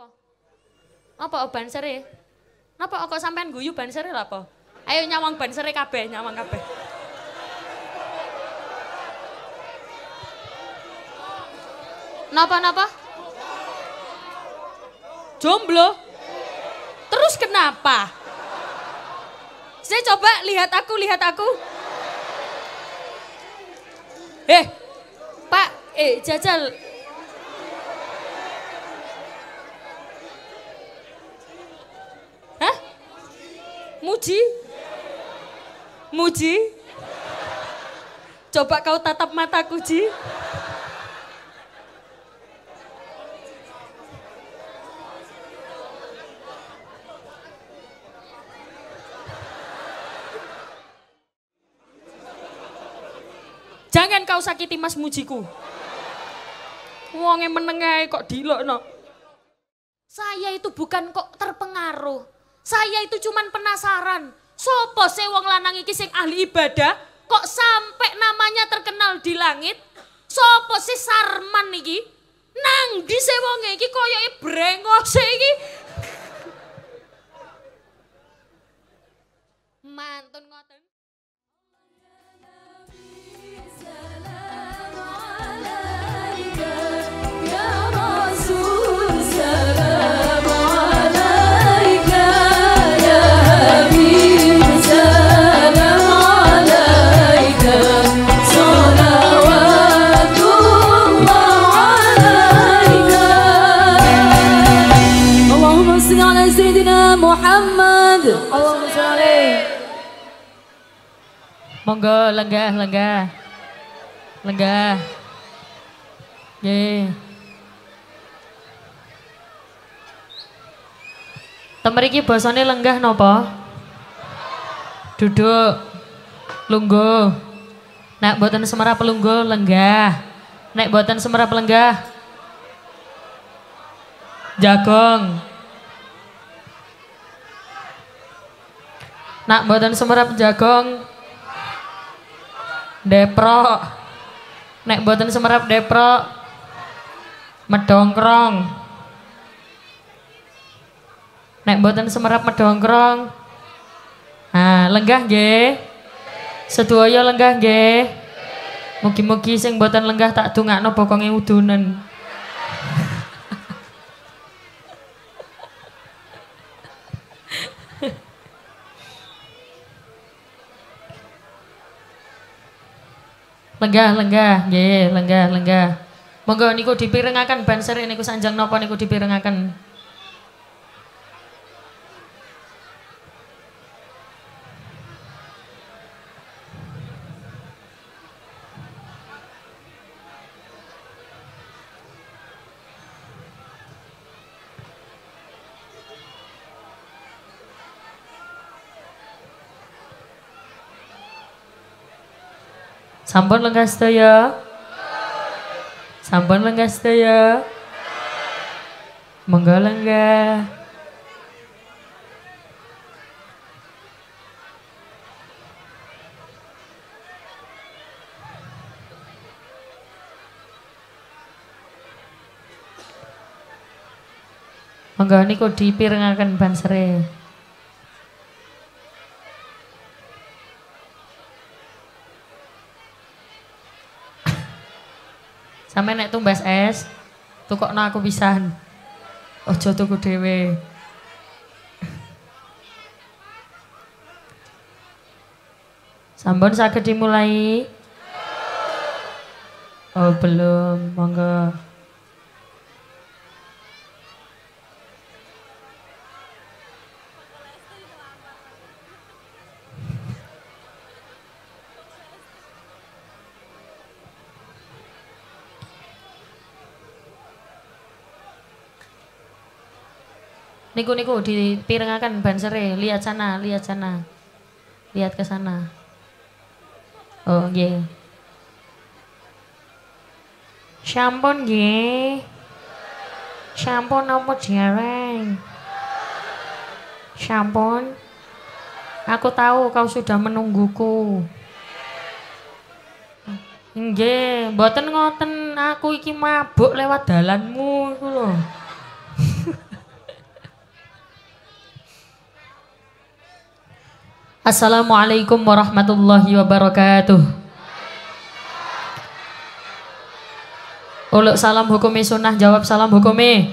Apa? Apa oh, bansere? Napa kok sampean guyu banser lha apa? Ayo nyawang bansere kabeh, nyawang kabeh. Napa napa? Jomblo. Terus kenapa? Saya coba lihat aku, lihat aku. Eh, Pak, eh jajal Muji? Muji? Coba kau tatap mataku, Ji. Jangan kau sakiti Mas Mujiku. Wonge menengai kok dilok no, Saya itu bukan kok terpengaruh, saya itu cuman penasaran, sopo sewong wong lanang iki sing ahli ibadah kok sampai namanya terkenal di langit? Sopo si Sarman iki? Nang di sewong iki iki koyoke brengos iki. Mantun ngoten. Monggo lenggah, lenggah. Lenggah. Nggih. Temeriki bosone lenggah nopo Duduk. lunggu. Nek buatan semara pelunggu lenggah. Nek buatan semara pelenggah Jagong. Nak buatan semerap jagong Depro. Nek boten Semerap Depro. Medongkrong. Nek boten Semerap medongkrong. Nah, lenggah nggih. Sedoyo lenggah nggih. Mugi-mugi sing boten lenggah tak dongakno bokonge udunen. lenggah lenggah nggih lenggah lenggah monggo niku dipirengaken banser niku sanjang napa niku dipirengaken Sampun lenggah sedaya. Sampun lenggah sedaya. Monggo lenggah. Monggo niku dipirengaken bansere. Sampai nek tumbas es, kok aku pisan. Ojo tuku dewe. Sambon sakit dimulai? Oh belum, monggo. niku niku dipirengaken bansere lihat sana lihat sana lihat ke sana oh nggih sampun nggih sampun apa jarang sampun aku tahu kau sudah menungguku nggih mboten ngoten aku iki mabuk lewat dalanmu iku Assalamualaikum warahmatullahi wabarakatuh. Uluk salam hukumi sunnah jawab salam hukumi.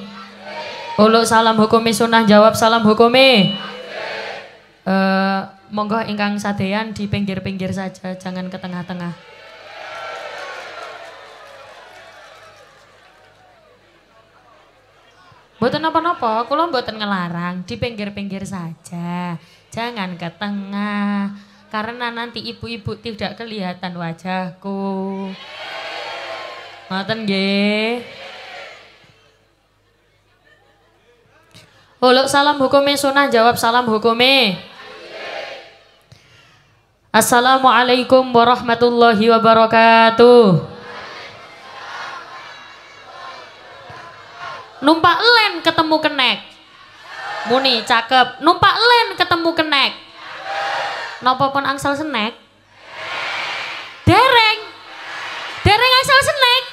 Uluk salam hukumi sunnah jawab salam hukumi. Uh, monggo ingkang sadean di pinggir-pinggir saja, jangan ke tengah-tengah. Buatan apa-apa, kula buatan ngelarang, di pinggir-pinggir saja. Jangan ke tengah karena nanti ibu-ibu tidak kelihatan wajahku. Ngoten gue. Uluk salam hukume sunah jawab salam hukume. Assalamualaikum warahmatullahi wabarakatuh. numpak len ketemu kenek muni cakep numpak len ketemu kenek napa pun angsal senek dereng dereng angsal senek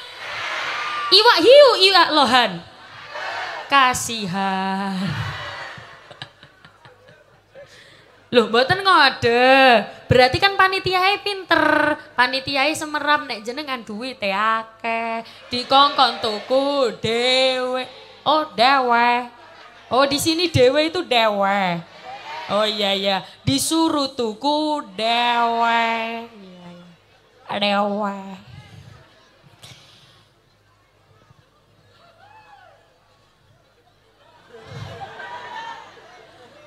iwak hiu iwak lohan kasihan Loh, mboten ada, Berarti kan panitiae pinter. Panitiae semeram nek jenengan duit ya e akeh. Dikongkon tuku dewe. Oh, dewe. Oh, di sini dewe itu dewe. Oh iya iya, disuruh tuku dewe. Iya, iya.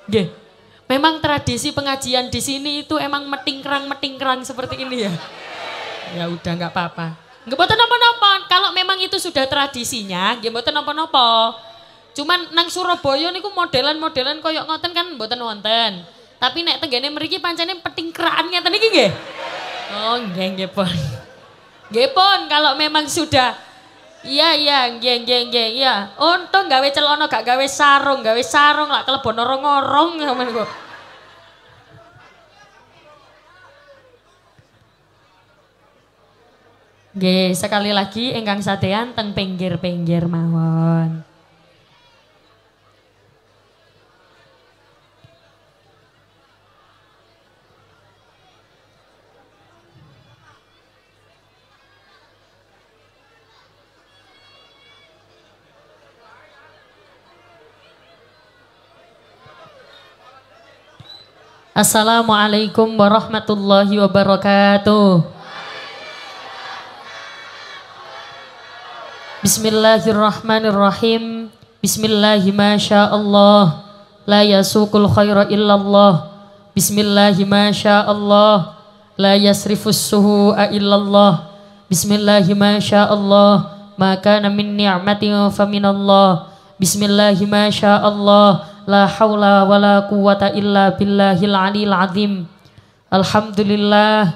Dewe. Memang tradisi pengajian di sini itu emang metingkrang-metingkrang seperti ini ya. Ya udah nggak apa-apa. Nggak boten nopo-nopo. Kalau memang itu sudah tradisinya, nggak boten nopo-nopo. Cuman nang Surabaya niku modelan-modelan koyok ngoten kan boten wonten. Tapi nek tenggene mriki pancene petingkraan tadi iki nggih. Oh, nggih nggih pun. Nggih pun kalau memang sudah Iya iya, geng, geng, geng, iya. Untung oh, gawe celana gak gawe sarung, gawe sarung lah kelebon orong-orong sampean ku. Nggih, sekali lagi ingkang satean teng pinggir-pinggir mawon. Assalamualaikum warahmatullahi wabarakatuh. Bismillahirrahmanirrahim. Bismillahi La yasukul khaira illallah. Bismillahi La yasrifus suhu'a illallah. Bismillahi masya Allah. Maka min ni'matin faminallah. Bismillahi La haula wa la quwata illa billahil alil azim. Alhamdulillah.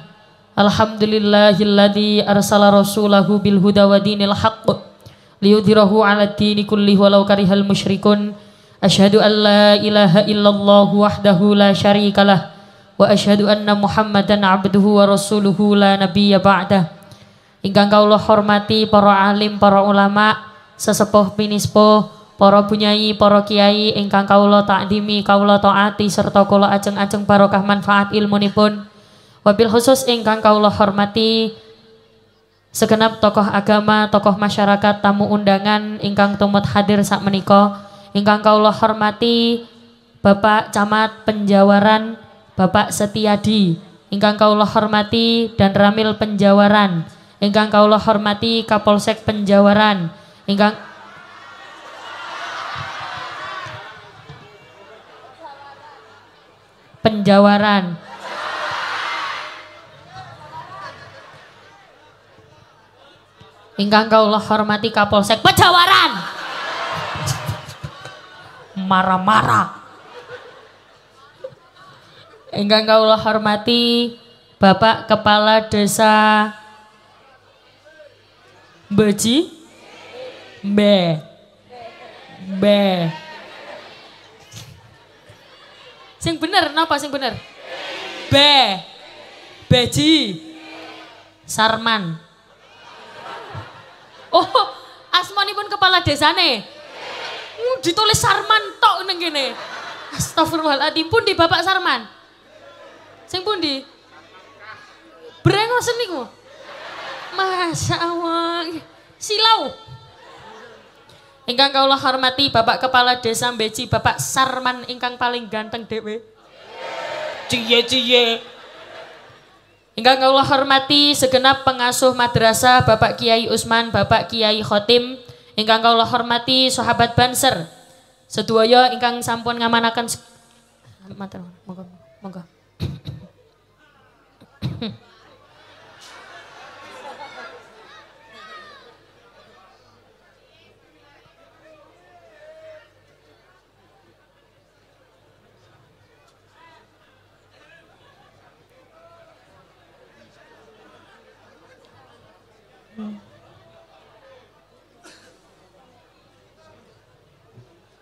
Alhamdulillahilladzi arsala rasulahu bil huda wa dinil haqq liyudhirahu 'ala dini kulli walau karihal musyrikun. Ashhadu an la ilaha illallah wahdahu la syarikalah wa ashhadu anna Muhammadan 'abduhu wa rasuluhu la nabiyya ba'dah. engkau Allah hormati para alim, para ulama, sesepuh pinispo para punyai, para kiai ingkang kaulo takdimi, kaulo taati serta kaulo ajeng-ajeng barokah manfaat nipun. Wabil khusus ingkang kaulo hormati segenap tokoh agama, tokoh masyarakat, tamu undangan ingkang tumut hadir saat menika, ingkang kaulo hormati Bapak Camat Penjawaran Bapak Setiadi, ingkang kaulo hormati dan Ramil Penjawaran, ingkang kaulo hormati Kapolsek Penjawaran, ingkang penjawaran. Ingkang kaulah hormati Kapolsek Pejawaran. Marah-marah. Ingkang kaulah hormati Bapak Kepala Desa Beji. Be. Be. Sing bener, napa sing bener? B. Beji. Sarman. Oh, pun kepala desane. Uh, ditulis Sarman tok neng gini. Astagfirullahaladzim, pun di Bapak Sarman. Sing pun berengos Brengos niku. Masya Allah. Silau. Ingkang kaulah hormati Bapak Kepala Desa Beji, Bapak Sarman ingkang paling ganteng dewe. Cie cie. Ingkang kaulah hormati segenap pengasuh madrasah Bapak Kiai Usman, Bapak Kiai Khotim, ingkang kaulah hormati sahabat Banser. Sedoyo ingkang sampun ngamanakan. monggo monggo.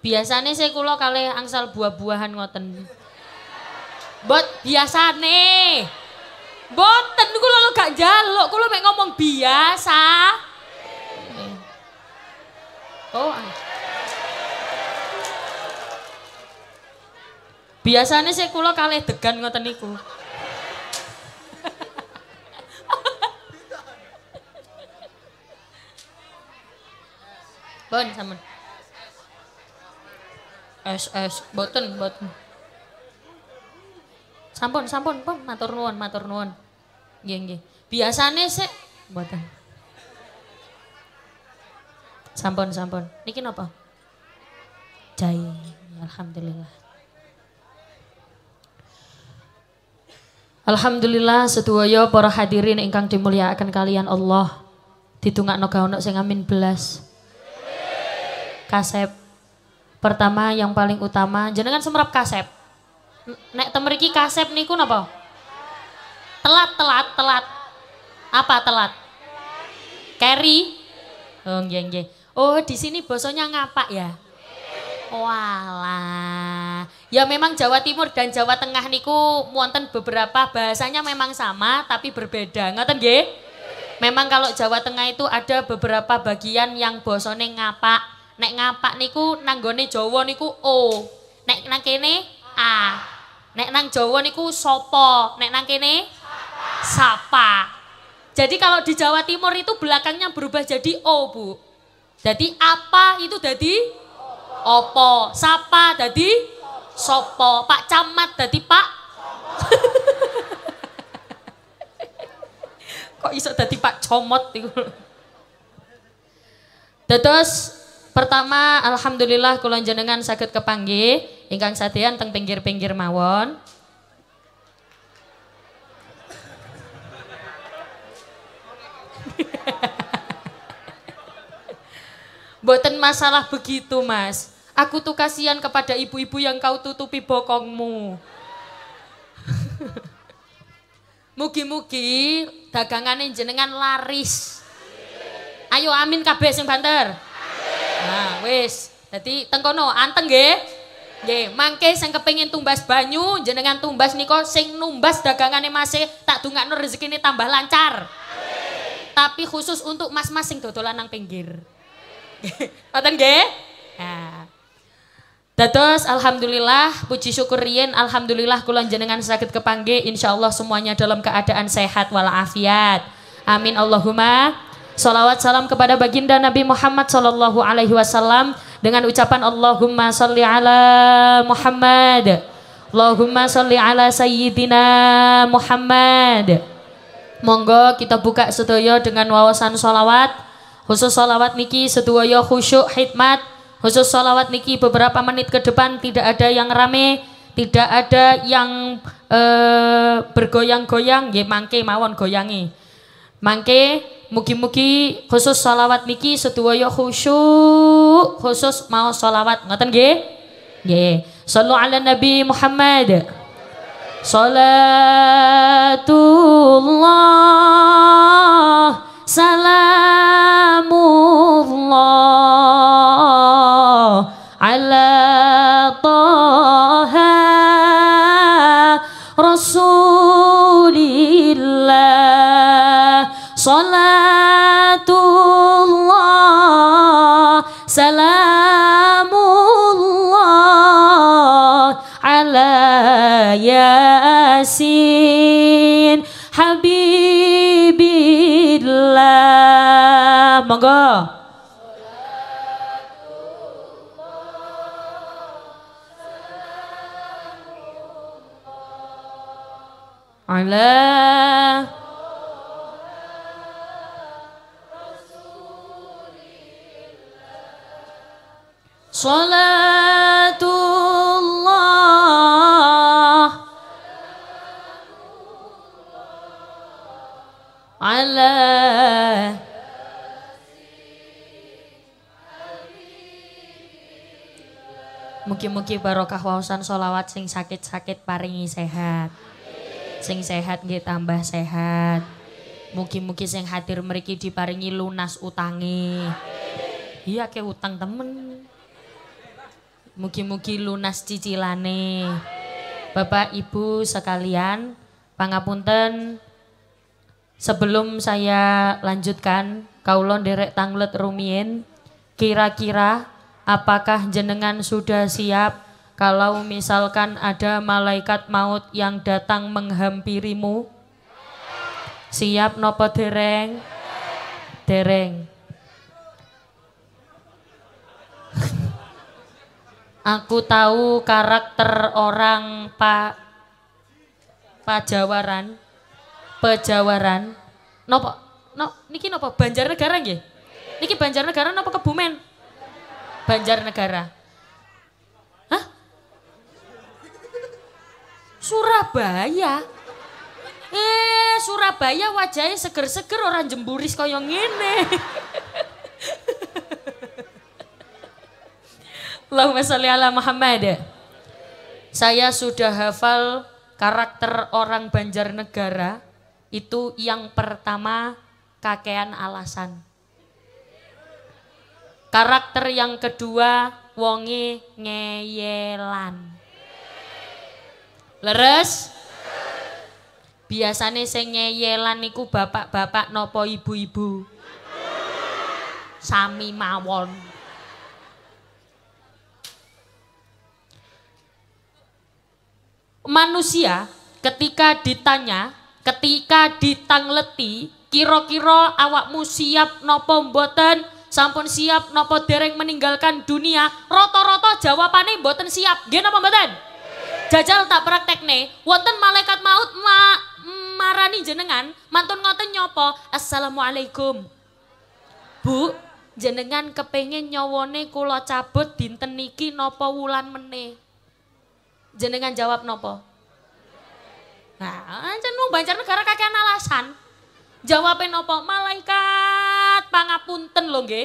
biasanya saya kulo kali angsal buah-buahan ngoten. biasa nih Boten kulo lo gak jaluk, kulo mek ngomong biasa. Oh. Ah. Biasanya saya kulo kali degan ngoten niku. Bon, sampun es es boten boten sampun sampun pom matur nuwun matur nuwun nggih nggih biasane sik boten sampun sampun niki napa jai alhamdulillah Alhamdulillah sedoyo para hadirin ingkang dimuliakan kalian Allah. Ditungakno ga ono sing amin belas. Kasep Pertama yang paling utama jenengan semerap kasep. Nek temeriki kasep niku napa? Telat, telat, telat. Apa telat? Carry. Oh, nggih, nggih. Oh, di sini bosonya ngapa ya? Walah. Ya memang Jawa Timur dan Jawa Tengah niku wonten beberapa bahasanya memang sama tapi berbeda. Ngoten nggih? Memang kalau Jawa Tengah itu ada beberapa bagian yang bosone ngapa? Nek ngapak niku nanggone Jawa niku O. Nek nang kene A. Nek nang Jawa niku sopo. Nek nang kene sapa. Jadi kalau di Jawa Timur itu belakangnya berubah jadi O, Bu. Jadi apa itu jadi opo, sapa jadi sopo, Pak Camat jadi Pak Kok iso jadi Pak Comot itu? Terus Pertama, alhamdulillah kulon jenengan sakit kepanggih ingkang satian teng pinggir-pinggir mawon. Boten masalah begitu, Mas. Aku tuh kasihan kepada ibu-ibu yang kau tutupi bokongmu. Mugi-mugi dagangan jenengan laris. Ayo amin kabeh sing banter. Nah, wis. Dadi tengkono anteng nggih. Nggih, mangke sing kepengin tumbas banyu jenengan tumbas niko sing numbas dagangane masih tak dungakno rezekine tambah lancar. Amin. Tapi khusus untuk mas-mas sing dodolan nang pinggir. Ngoten nggih? Nah. Dados alhamdulillah puji syukur riyen alhamdulillah kula jenengan sakit kepangge insyaallah semuanya dalam keadaan sehat walafiat. Amin Allahumma Salawat salam kepada baginda Nabi Muhammad Sallallahu Alaihi Wasallam dengan ucapan Allahumma salli ala Muhammad Allahumma salli ala Sayyidina Muhammad Monggo kita buka sedoyo dengan wawasan solawat Khusus solawat niki sedoyo khusyuk hikmat Khusus solawat niki beberapa menit ke depan tidak ada yang rame Tidak ada yang uh, bergoyang-goyang Ya mangke mawon goyangi Mangke Mugi-mugi khusus sholawat niki setuwaya khusyuk khusus mau sholawat. ngoten nggih? Nggih. Sallu ala Nabi Muhammad. Salatullah salam ala Salatullah ala Mugi-mugi barokah wawasan solawat sing sakit-sakit paringi sehat. Sing sehat nggih tambah sehat. Mugi-mugi sing hadir mriki diparingi lunas Amin. Iya ke utang temen. Mugi-mugi lunas cicilane. Bapak Ibu sekalian, pangapunten sebelum saya lanjutkan kaulon derek tanglet rumien kira-kira apakah jenengan sudah siap kalau misalkan ada malaikat maut yang datang menghampirimu, siap nopo dereng? Dereng. Aku tahu karakter orang Pak Pajawaran, Pejawaran. Nopo, no, niki nopo Banjarnegara nggih? Niki Banjarnegara nopo Kebumen? Banjarnegara. Surabaya. Eh, Surabaya wajahnya seger-seger orang jemburis kaya ngene. Allahumma salli ala Muhammad. Saya sudah hafal karakter orang Banjarnegara itu yang pertama kakean alasan. Karakter yang kedua wongi ngeyelan. Leres? Biasane sing nyeyelan niku bapak-bapak nopo ibu-ibu? Sami mawon. Manusia ketika ditanya, ketika ditangleti, kira-kira awakmu siap nopo mboten? Sampun siap nopo dereng meninggalkan dunia? Roto-roto jawabane mboten siap. napa mboten? jajal tak praktek nih, wonten malaikat maut ma marani jenengan, mantun ngoten nyopo, assalamualaikum. Bu, jenengan kepengen nyowone kulo cabut dinten niki nopo wulan mene. Jenengan jawab nopo. Nah, ancen nu bancar negara kakean alasan. Jawabin nopo, malaikat pangapunten lho nge.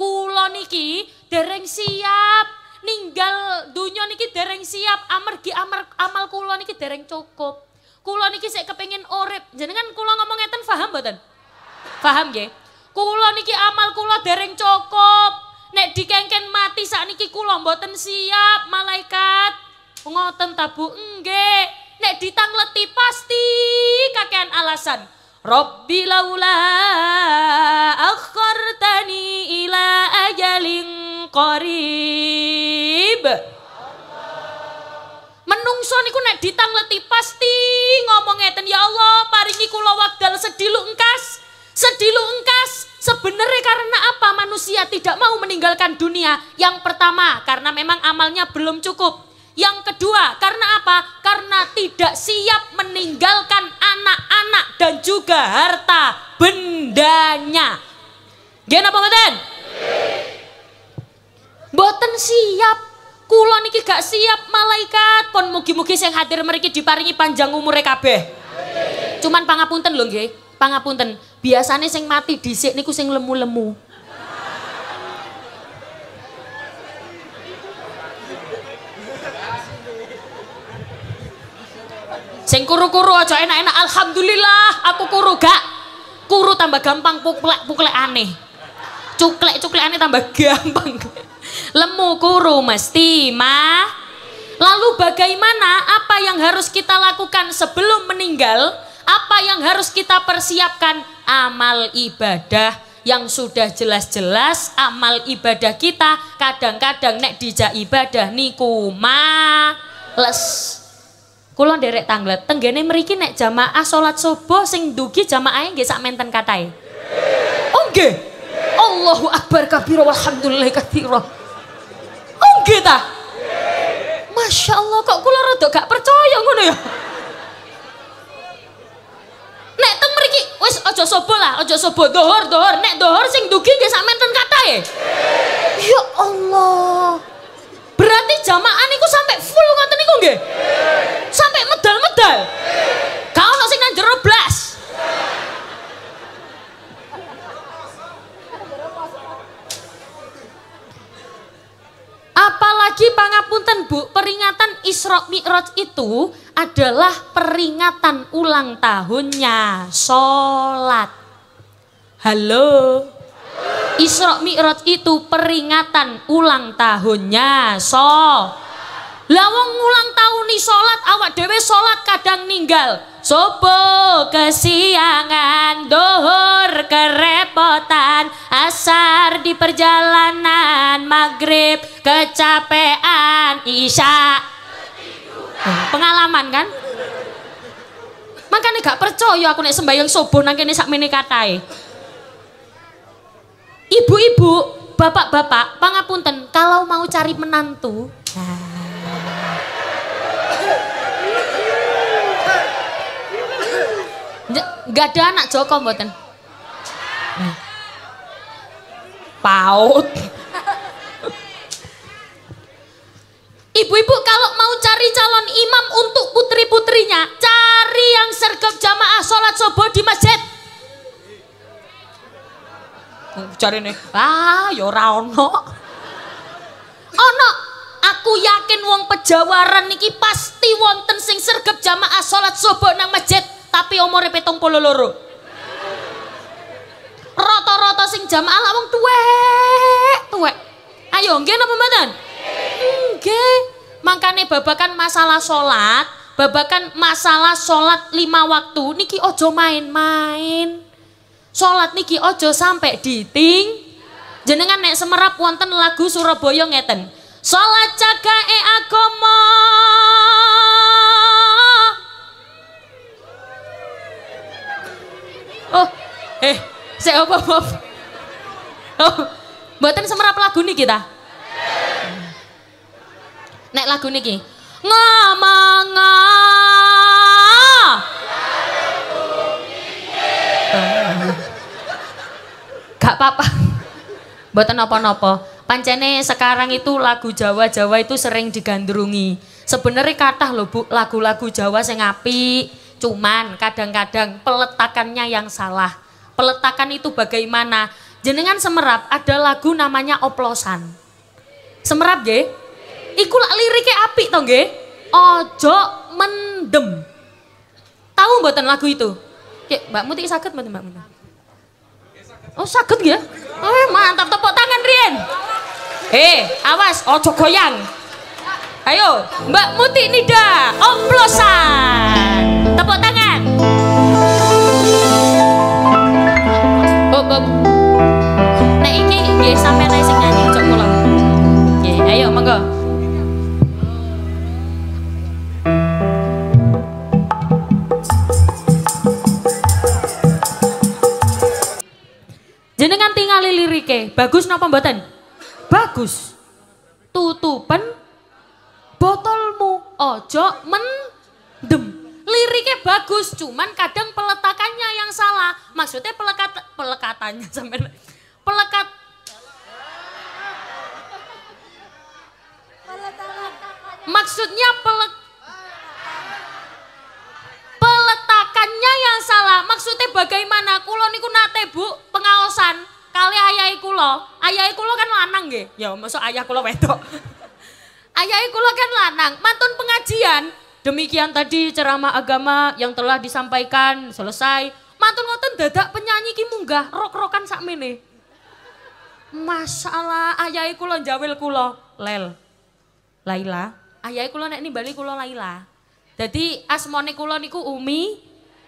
Kulo niki dereng siap ninggal dunia niki dereng siap, amergi amar amal kulo niki dereng cukup. kulo niki saya kepengen kepengin jadi kan kulo ngomong ngeten faham boten faham ya kulo niki amal kulo dereng cukup. Nek dikengken mati saat niki kulo boten siap, malaikat. Ngoten tabu enggak Nek ditangleti pasti kakean alasan. Rabbi laula akhartani ila ajalin qarib Menungso niku nek ditangleti pasti ngomong ngeten ya Allah paringi kula wekdal sedilu engkas sedilu engkas sebenarnya karena apa manusia tidak mau meninggalkan dunia yang pertama karena memang amalnya belum cukup yang kedua, karena apa? Karena tidak siap meninggalkan anak-anak dan juga harta bendanya. Gimana apa boten Boten siap. Kulo niki gak siap malaikat pon mugi-mugi yang hadir mereka diparingi panjang umur kabeh. Cuman pangapunten loh nggih, pangapunten. Biasanya sing mati dhisik niku sing lemu-lemu. Sing kuru-kuru aja enak-enak. Alhamdulillah aku kuru gak. Kuru tambah gampang puklek puklek aneh. Cuklek cuklek aneh tambah gampang. Lemu kuru mesti mah. Lalu bagaimana apa yang harus kita lakukan sebelum meninggal? Apa yang harus kita persiapkan? Amal ibadah yang sudah jelas-jelas amal ibadah kita kadang-kadang nek dijak ibadah niku ma les Kulon derek tanglet, tenggene meriki nek jamaah solat subuh sing dugi jamaahnya nggih sak menten katai Oh nggih. Allahu akbar kabira walhamdulillah katsira. Oh ta? Masya Allah kok kulon rada gak percaya ngono ya. Nek teng meriki wis aja subuh lah, ojo subuh dohor dohor, nek dohor sing dugi gak sak menten katai Ya Allah. Berarti jamaah niku sampai full ngoten niku nggih? Sampai medal-medal. Kau ono sing nang blas. Apalagi pangapunten Bu, peringatan Isra Mi'raj itu adalah peringatan ulang tahunnya salat. Halo. Isra Mi'raj itu peringatan ulang tahunnya. So. Lawang ulang tahun nih salat awak dewe salat kadang ninggal. Sobo kesiangan, dohor kerepotan, asar di perjalanan, maghrib kecapean, isya. pengalaman kan? Makanya gak percaya aku naik sembahyang sobo nang kene sak katai. Ibu-ibu, bapak-bapak, pangapunten, kalau mau cari menantu, nggak Enggak ada anak Joko mboten. Paut. Ibu-ibu kalau mau cari calon imam untuk putri-putrinya, cari yang sergap jamaah sholat subuh di masjid. Cari nih? "Ah, yo ya Rano. ono." Ono. Aku yakin wong pejawaran niki pasti wonten sing sergap jamaah solat subuh nang masjid, tapi omor repetong pololoro. Roto-roto sing jamaah lah wong tuwek, tuwek. Ayo enggak napa badan? Enggak. Makanya babakan masalah solat, babakan masalah solat lima waktu niki ojo main-main sholat niki ojo sampai diting. Jenengan nek semerap wonten lagu Surabaya ngeten. Sholat e agomo Oh, eh, saya apa, apa Oh, buatan semerap lagu niki ta? Nek lagu niki ngomong. -ngomong. gak apa-apa buatan nopo nopo pancene sekarang itu lagu Jawa-Jawa itu sering digandrungi sebenarnya kata loh bu lagu-lagu Jawa sing ngapi cuman kadang-kadang peletakannya yang salah peletakan itu bagaimana jenengan semerap ada lagu namanya oplosan semerap ge iku lak liriknya api, toh ge ojo mendem tahu buatan lagu itu Ya, Mbak Muti sakit Mbak Muti. Oh sakit ya? Oh mantap tepuk tangan Rien. Eh awas ojo goyang. Ayo Mbak Muti Nida oplosan. Tepuk tangan. Oh, oh, ningali lirike, bagus napa mboten? Bagus. Tutupan botolmu ojo mendem. Liriknya bagus, cuman kadang peletakannya yang salah. Maksudnya pelekat pelekatannya sampai pelekat Maksudnya pelek peletakannya yang salah. Maksud ayah lo kan lanang nggih. Ya maksud ayah lo wedok. ayah lo kan lanang, mantun pengajian. Demikian tadi ceramah agama yang telah disampaikan selesai. Mantun ngoten dadak penyanyi ki munggah rok-rokan sakmene. Masalah ayah kulo njawil kulo Lel. Laila, ayah kulo nek nimbali kulo Laila. Jadi asmone kulo niku Umi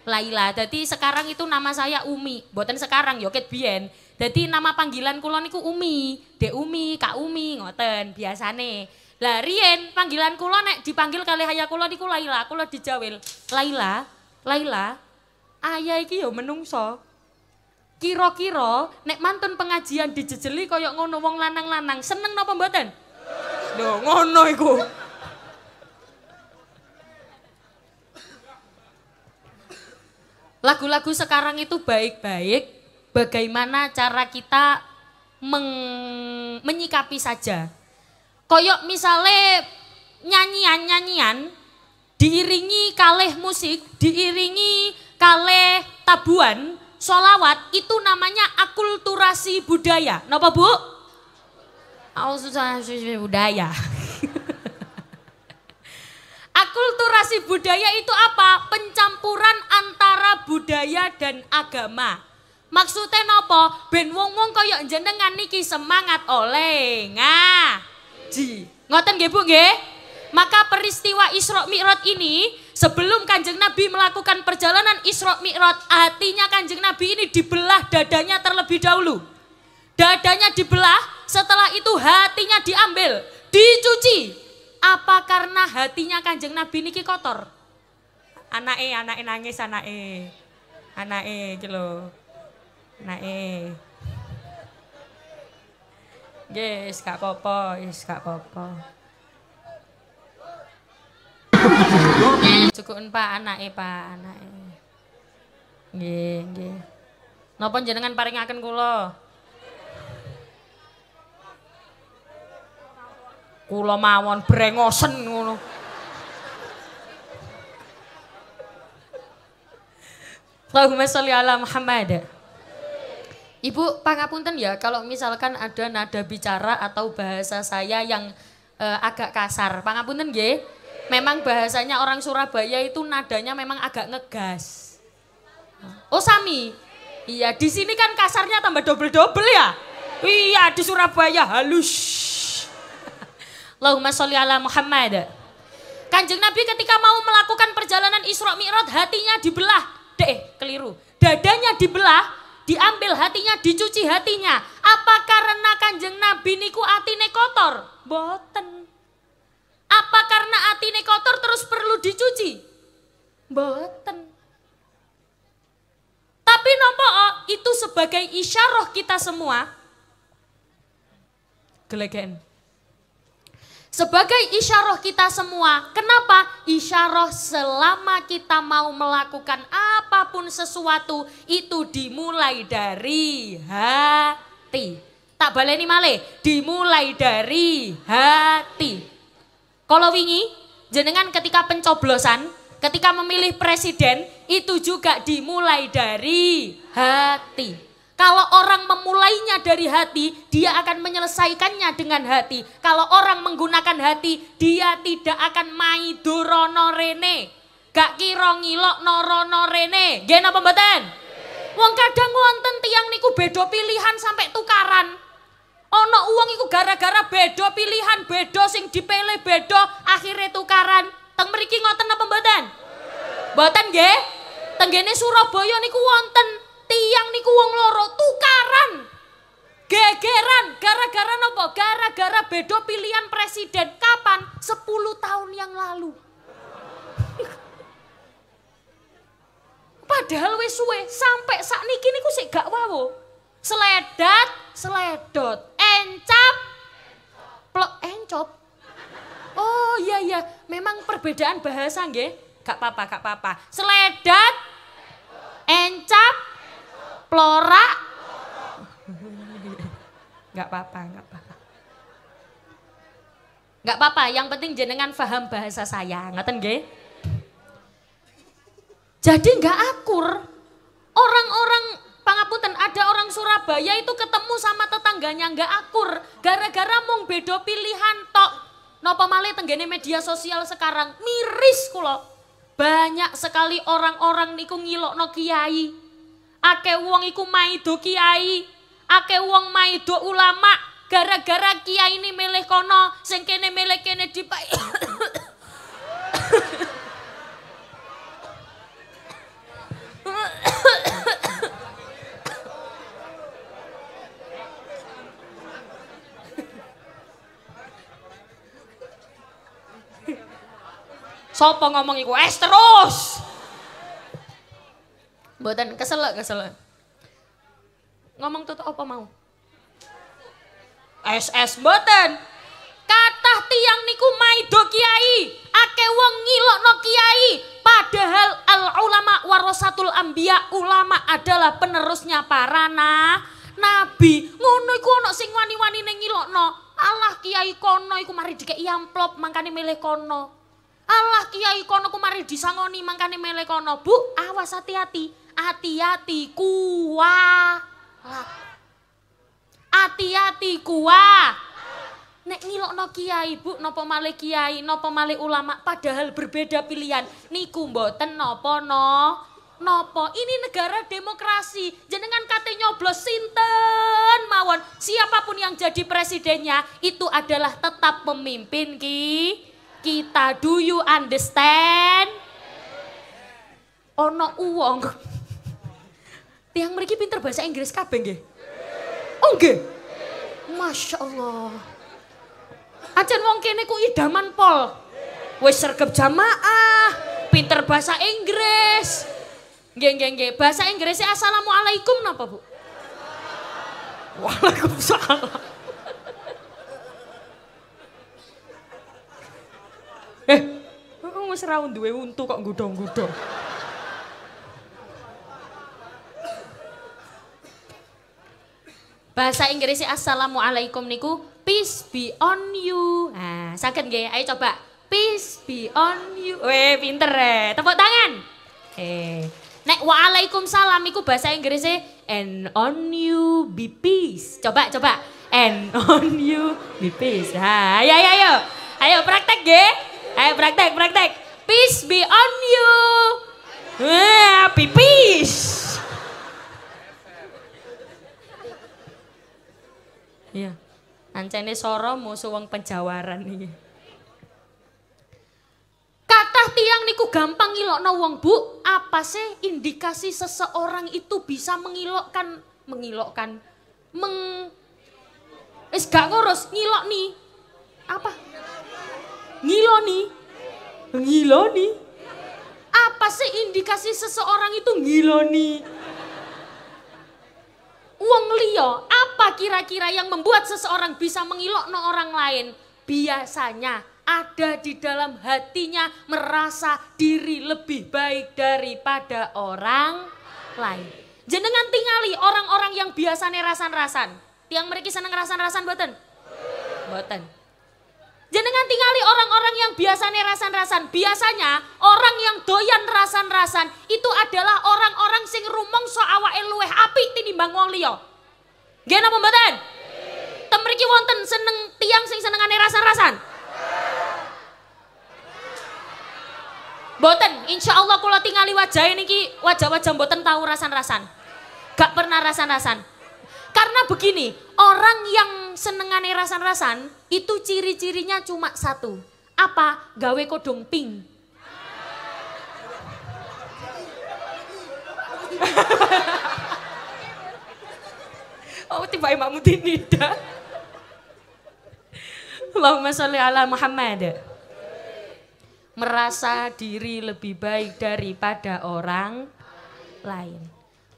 Laila. Jadi sekarang itu nama saya Umi, buatan sekarang yoket ya bien. Jadi nama panggilan kulon niku Umi, Dek Umi, Kak Umi ngoten biasane. Lah Rien, panggilan kulon nek dipanggil kali ayah kulon niku Laila, kulon dijawil, Laila, Laila, ayah iki yo ya menungso. Kiro Kiro, nek mantun pengajian dijejeli koyok ngono wong lanang-lanang, seneng no pembuatan? Do ngono iku. Lagu-lagu sekarang itu baik-baik, bagaimana cara kita meng, menyikapi saja. Koyok misalnya nyanyian-nyanyian diiringi kalih musik, diiringi kalih tabuan, solawat itu namanya akulturasi budaya. Napa bu? Akulturasi budaya. akulturasi budaya itu apa? Pencampuran antara budaya dan agama. Maksudnya nopo? Ben wong-wong kaya jenengan niki semangat oleh ngaji. Ngoten nggih Bu nggih? Maka peristiwa Isra Mi'raj ini sebelum Kanjeng Nabi melakukan perjalanan Isra Mi'raj, hatinya Kanjeng Nabi ini dibelah dadanya terlebih dahulu. Dadanya dibelah, setelah itu hatinya diambil, dicuci. Apa karena hatinya Kanjeng Nabi niki kotor? Anake, anake nangis anake. Anake iki gitu nae. Yes, kak gak apa kak popo, gak apa-apa. Cukupun Pak anake, Pak anake. Nggih, nggih. Napa jenengan kulo, kulo Kulo mawon brengosen ngono. Allahumma sholli ala Muhammad. Ibu pangapunten ya kalau misalkan ada nada bicara atau bahasa saya yang e, agak kasar. Pangapunten nggih. Memang bahasanya orang Surabaya itu nadanya memang agak ngegas. Oh sami. Iya, di sini kan kasarnya tambah dobel-dobel ya. Iya, di Surabaya halus. Allahumma sholli ala Muhammad. Kanjeng Nabi ketika mau melakukan perjalanan Isra Mi'raj hatinya dibelah. Deh, keliru. Dadanya dibelah diambil hatinya, dicuci hatinya. Apa karena kanjeng Nabi niku atine kotor? Boten. Apa karena atine kotor terus perlu dicuci? Boten. Tapi nopo oh, itu sebagai isyarah kita semua. Gelegen sebagai isyarah kita semua. Kenapa? Isyarah selama kita mau melakukan apapun sesuatu itu dimulai dari hati. Tak boleh nih male, dimulai dari hati. Kalau wingi, jenengan ketika pencoblosan, ketika memilih presiden, itu juga dimulai dari hati. Kalau orang memulainya dari hati, dia akan menyelesaikannya dengan hati. Kalau orang menggunakan hati, dia tidak akan maidurono rene. Gak kira ngilok norono rene. Gena pembetan, Wong kadang wonten tiang niku bedo pilihan sampai tukaran. Ono uang niku gara-gara bedo pilihan, bedo sing dipele bedo, akhirnya tukaran. Teng meriki ngoten apa mboten? Mboten nggih? Tenggene Surabaya niku wonten tiang niku wong loro tukaran. Gegeran gara-gara nopo? Gara-gara bedo pilihan presiden kapan? 10 tahun yang lalu. Padahal wis suwe sampai saat niki niku sik gak wawo. Seledat, seledot, encap, plok encop. Oh iya iya, memang perbedaan bahasa nggih. Gak apa-apa, gak apa-apa. Seledat, encap, Plora. Enggak apa-apa, enggak apa-apa. Enggak apa-apa, yang penting jenengan paham bahasa saya, ngoten nggih? Jadi enggak akur. Orang-orang pangapunten ada orang Surabaya itu ketemu sama tetangganya enggak akur gara-gara mung beda pilihan tok. Napa male tenggene media sosial sekarang miris kula. Banyak sekali orang-orang niku ngilokno kiai Ake wong iku maido kiai, ake wong maido ulama, gara-gara kiai ini milih kono, sing kene milih kene dipak. Sopo ngomong iku? Es terus. Buatan kesel kesel. Ngomong tutup apa mau? SS buatan. kata tiang niku maido kiai, ake wong no kiai. Padahal al ulama warasatul ambia ulama adalah penerusnya para na, nabi. Ngono iku ana sing wani-wani ngilok no. Allah kiai kono iku mari dikeki amplop mangkane milih kono. Allah kiai kono kumari disangoni mangkane mele kono. Bu, awas hati-hati hati-hati kuah, Hati-hati kuah. Nek no kiai, Bu, nopo male kiai, nopo male ulama padahal berbeda pilihan. Niku mboten nopo no. Nopo, ini negara demokrasi. Jenengan kate nyoblos sinten mawon. Siapapun yang jadi presidennya itu adalah tetap pemimpin ki. Kita do you understand? Ono uang yang mereka pinter bahasa Inggris kabeh nggih. Oh nggih. Masya Allah. Ajan wong kene ku idaman pol. Wis sergap jamaah, pinter bahasa Inggris. Nggih nggih nggih, bahasa Inggrisnya assalamualaikum napa, Bu? Waalaikumsalam. eh, kok wis ra duwe untu kok gudong gudong. Bahasa Inggrisnya assalamualaikum niku peace be on you. Nah, sakit gak Ayo coba. Peace be on you. Weh, pinter eh. Tepuk tangan. Eh. Nek waalaikumsalam iku bahasa Inggrisnya and on you be peace. Coba coba and on you be peace. Ha, nah, ayo ayo ayo. Ayo praktek ge. Ayo praktek praktek. Peace be on you. Ah, be peace. Iya. Ancene soro musuh wong penjawaran iki. Kathah tiang niku gampang ngilokno wong, Bu. Apa sih indikasi seseorang itu bisa mengilokkan mengilokkan meng Wis gak ngurus ngilokni. Apa? Ngiloni. Ngiloni. Apa sih indikasi seseorang itu ngiloni? Uang liya apa kira-kira yang membuat seseorang bisa mengilokno orang lain? Biasanya ada di dalam hatinya merasa diri lebih baik daripada orang lain. Jenengan tingali orang-orang yang biasanya rasan-rasan. Tiang mereka seneng rasan-rasan boten? Boten. Jenengan tingali orang-orang yang biasanya rasan-rasan. Biasanya orang yang doyan rasan-rasan itu adalah orang-orang sing rumong so awa luweh api tinimbang wong liyo Gena mboten? Temriki wonten seneng tiang sing senengane rasan-rasan. Boten, insya Allah kalau tingali wajah ini wajah-wajah boten tahu rasan-rasan. Gak pernah rasan-rasan. Karena begini, orang yang senengane rasan-rasan itu ciri-cirinya cuma satu. Apa? Gawe kodong ping. Oh tiba Imam Mudin Nida. Allahumma sholli ala Muhammad. Merasa diri lebih baik daripada orang lain.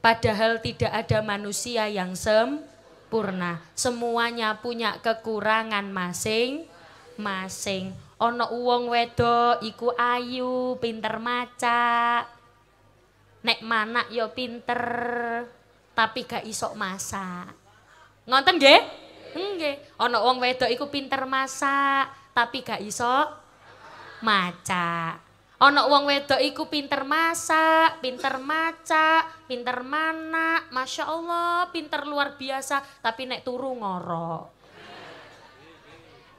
Padahal tidak ada manusia yang sempurna. Semuanya punya kekurangan masing-masing. Ono uang wedo, iku ayu, pinter maca. Nek manak yo ya pinter, tapi gak isok masak. Ngonten nggih? Nggih. Ana wong wedok iku pinter masak, tapi gak iso maca. ono uang wedok iku pinter masak, pinter maca, pinter mana? Masya Allah, pinter luar biasa, tapi naik turu ngoro.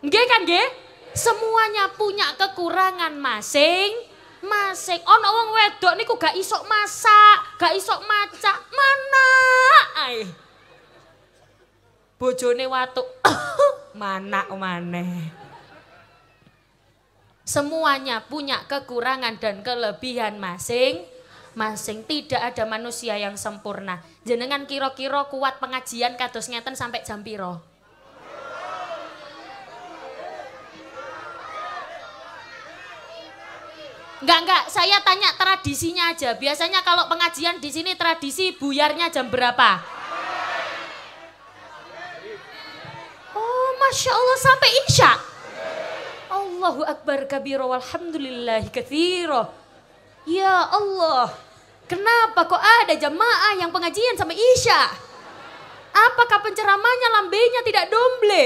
Nggih kan nggih? Semuanya punya kekurangan masing masing. Ono wong wedok niku gak isok masak, gak isok maca, mana? Aih bojone watuk mana maneh semuanya punya kekurangan dan kelebihan masing masing tidak ada manusia yang sempurna jenengan kira-kira kuat pengajian kados ngeten sampai jam piro Enggak, enggak, saya tanya tradisinya aja. Biasanya kalau pengajian di sini tradisi buyarnya jam berapa? Masya Allah sampai Isya. Allahu Akbar kabiro walhamdulillahi kathiro. Ya Allah, kenapa kok ada jamaah yang pengajian sampai Isya? Apakah penceramahnya lambenya tidak domble?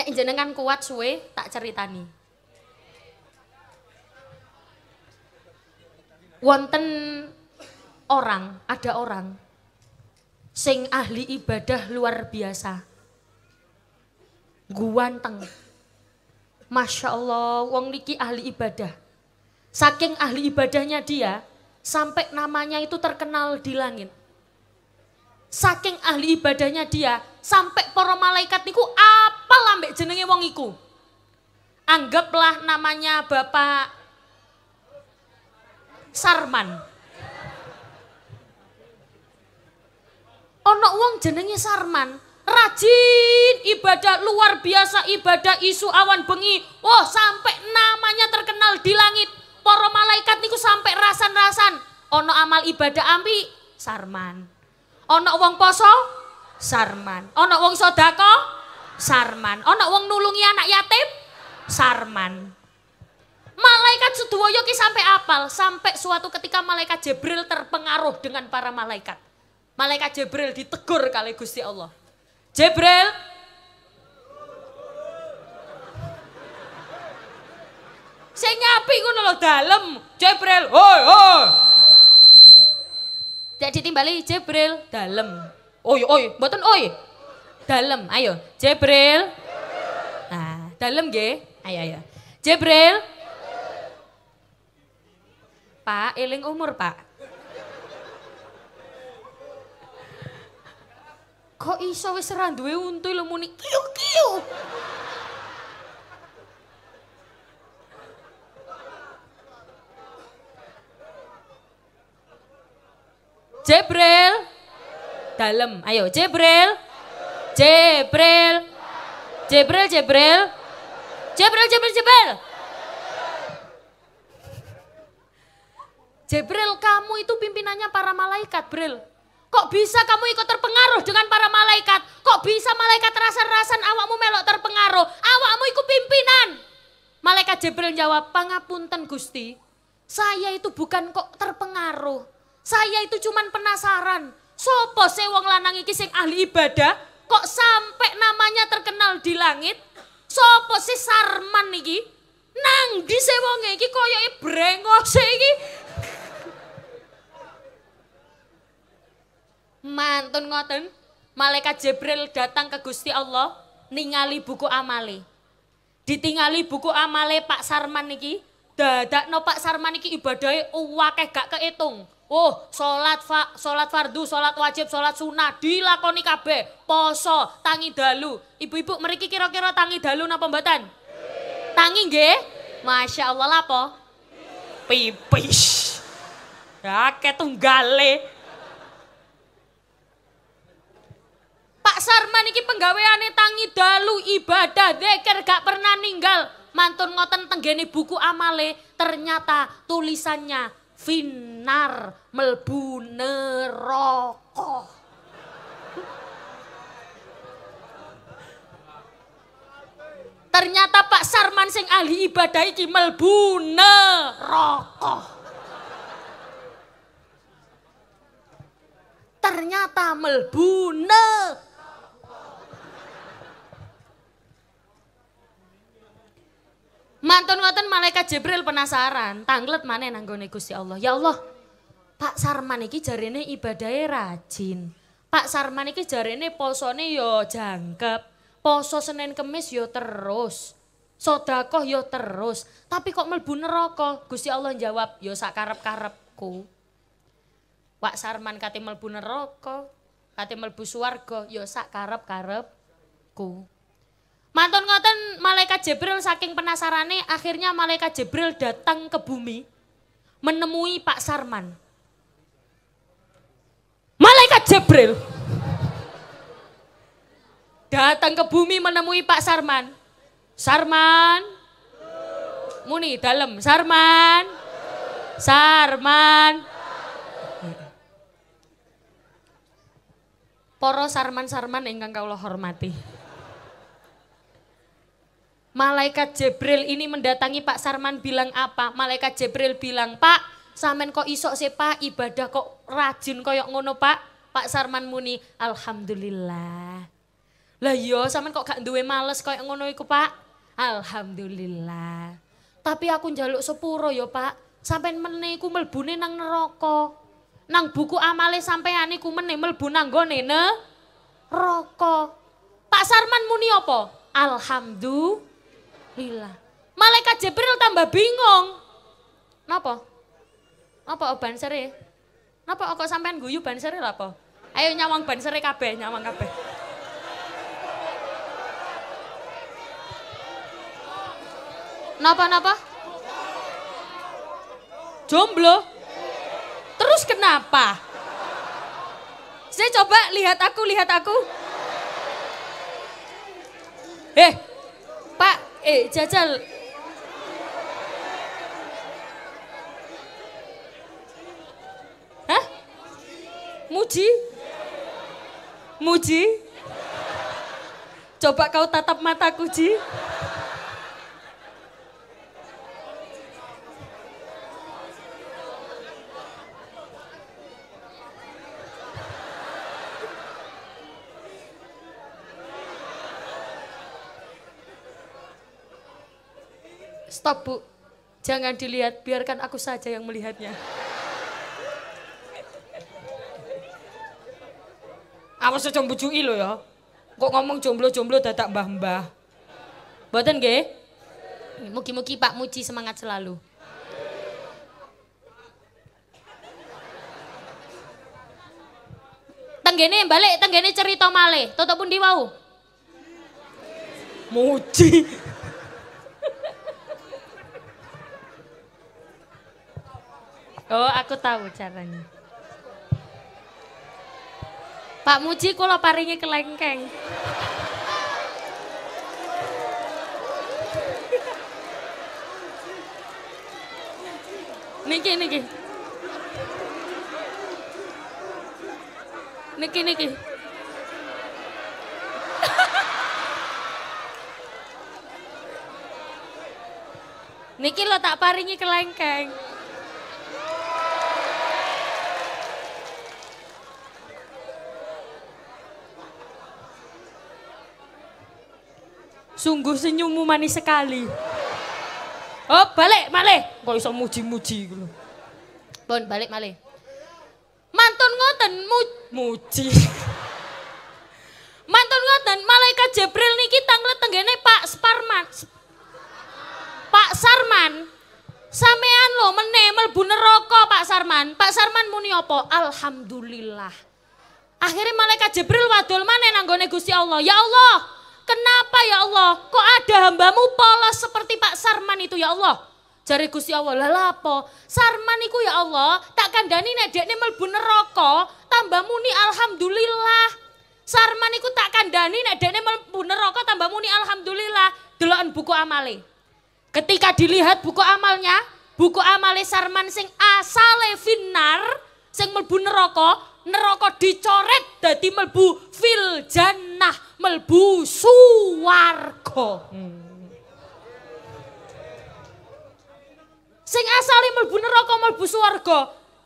Nek jenengan kuat suwe tak ceritani. Wonten orang, ada orang sing ahli ibadah luar biasa. Guanteng. Masya Allah, wong niki ahli ibadah. Saking ahli ibadahnya dia, sampai namanya itu terkenal di langit. Saking ahli ibadahnya dia, sampai para malaikat niku apa lambek jenenge wong iku. Anggaplah namanya Bapak Sarman. Ono wong jenenge Sarman, rajin ibadah luar biasa ibadah isu awan bengi. Oh sampai namanya terkenal di langit. Para malaikat niku sampai rasan-rasan. Ono amal ibadah ambi Sarman. Ono wong poso Sarman. Ono wong sodako Sarman. Ono wong nulungi anak yatim Sarman. Malaikat sedoyo sampai apal, sampai suatu ketika malaikat Jibril terpengaruh dengan para malaikat. Malaikat Jibril ditegur kali Gusti Allah. Jibril, saya nyapi ngono lho dalem. Jibril, hoi hoi. Jadi ditimbali. Jibril dalam. Oi oi, mboten oi. dalam. ayo. Jibril. Nah, dalem nggih. Ayo ayo. Jibril. Pak, eling umur, Pak. Kok iso wis ora duwe untu lho muni kiyu-kiyu. Jebril. Dalem. Ayo Jebril. Jebril. Jebril Jebril. Jebril Jebril Jebril. Jebril kamu itu pimpinannya para malaikat, Bril. Kok bisa kamu ikut terpengaruh dengan para malaikat? Kok bisa malaikat rasa-rasan awakmu melok terpengaruh? Awakmu ikut pimpinan. Malaikat Jibril jawab, pangapunten Gusti. Saya itu bukan kok terpengaruh. Saya itu cuman penasaran. Sopo sewong wong lanang iki sing ahli ibadah kok sampai namanya terkenal di langit? Sopo si Sarman iki? Nang di se iki koyoke brengose iki Mantun ngoten, malaikat Jibril datang ke Gusti Allah ningali buku amale. Ditingali buku amale Pak Sarman niki, dadakno Pak Sarman iki ibadahe akeh gak kehitung. Oh, salat fa, salat fardu, salat wajib, salat sunnah dilakoni kabeh, poso, tangi dalu. Ibu-ibu meriki kira-kira tangi dalu napa pembatan? Tangi nggih? Masya Allah po, Pipis. Ya ketunggale. Pak Sarman iki penggaweane tangi dalu ibadah deker gak pernah ninggal. Mantun ngoten tenggene buku amale ternyata tulisannya finar melbu neroko Ternyata Pak Sarman sing ahli ibadah iki melbu neroko Ternyata melbu Mantun ngoten malaikat Jibril penasaran, tanglet mana nanggone Gusti Allah. Ya Allah, Pak Sarman iki jarene ibadahnya rajin. Pak Sarman iki jarene posone yo ya jangkep. Poso Senin Kemis yo ya terus. Sodakoh yo ya terus. Tapi kok melbu neraka? Gusti Allah jawab, yo sakarap karapku karepku Pak Sarman kate melbu neraka, kate melbu swarga, yo sakarap karapku karepku Mantun ngoten malaikat Jibril saking penasarane akhirnya malaikat Jibril datang ke bumi menemui Pak Sarman. Malaikat Jibril datang ke bumi menemui Pak Sarman. Sarman. Muni dalam Sarman. Sarman. Poro Sarman-Sarman ingkang kula hormati. Malaikat Jibril ini mendatangi Pak Sarman bilang apa? Malaikat Jibril bilang, Pak, samen kok isok sih Pak, ibadah kok rajin koyok ngono Pak. Pak Sarman muni, Alhamdulillah. Lah yo iya, samen kok gak duwe males koyok ngono iku Pak. Alhamdulillah. Tapi aku njaluk sepuro yo ya, Pak. Sampai meneh iku melbune nang neraka. Nang buku amale sampean iku meneh melbu nang gone neraka. Pak Sarman muni apa? Alhamdulillah. Lila. Malaikat Jibril tambah bingung. Napa? Napa oh sere? Napa kok sampean guyu ban e lah po? apa? Ayo nyawang ban sere kabeh, nyawang kabeh. Napa napa? Jomblo. Terus kenapa? Saya coba lihat aku, lihat aku. Eh, Pak, Eh, jajal. Hah? Muji? Muji? Coba kau tatap mataku, Ji. Stop bu, jangan dilihat, biarkan aku saja yang melihatnya. Aku aja mbujui lo ya. Kok ngomong jomblo-jomblo tak mbah-mbah. Buatan nggih? muki muki Pak Muci semangat selalu. tenggene balik tenggene cerita male, tutup pun diwau muji Oh, aku tahu caranya. Pak Muji kula paringi kelengkeng. Niki niki. Niki niki. niki lo tak paringi kelengkeng. Sungguh senyummu manis sekali. Oh, balik malih. Kok iso muji-muji iku lho. Pun balik malih. Mantun ngoten mu muji. Mantun ngoten malaikat Jibril niki tanglet tenggene Pak Sparman. Pak Sarman. Sampean lo meneh mlebu neraka Pak Sarman. Pak Sarman muni apa? Alhamdulillah. Akhirnya malaikat Jibril wadul mana nanggone Gusti Allah. Ya Allah, Kenapa ya Allah? Kok ada hambamu polos seperti Pak Sarman itu ya Allah? Jari Gusti Allah, lah lapo? Sarman iku ya Allah, tak kandani nek nih melbu neraka, tambah muni alhamdulillah. Sarman iku tak kandani nek nih melbu neraka tambah muni alhamdulillah. Deloken buku amale. Ketika dilihat buku amalnya, buku amale Sarman sing asale finar, sing melbu neraka, neraka dicoret dadi melbu fil jannah melbu suwargo. Hmm. Sing asale melbu neraka melbu suwargo.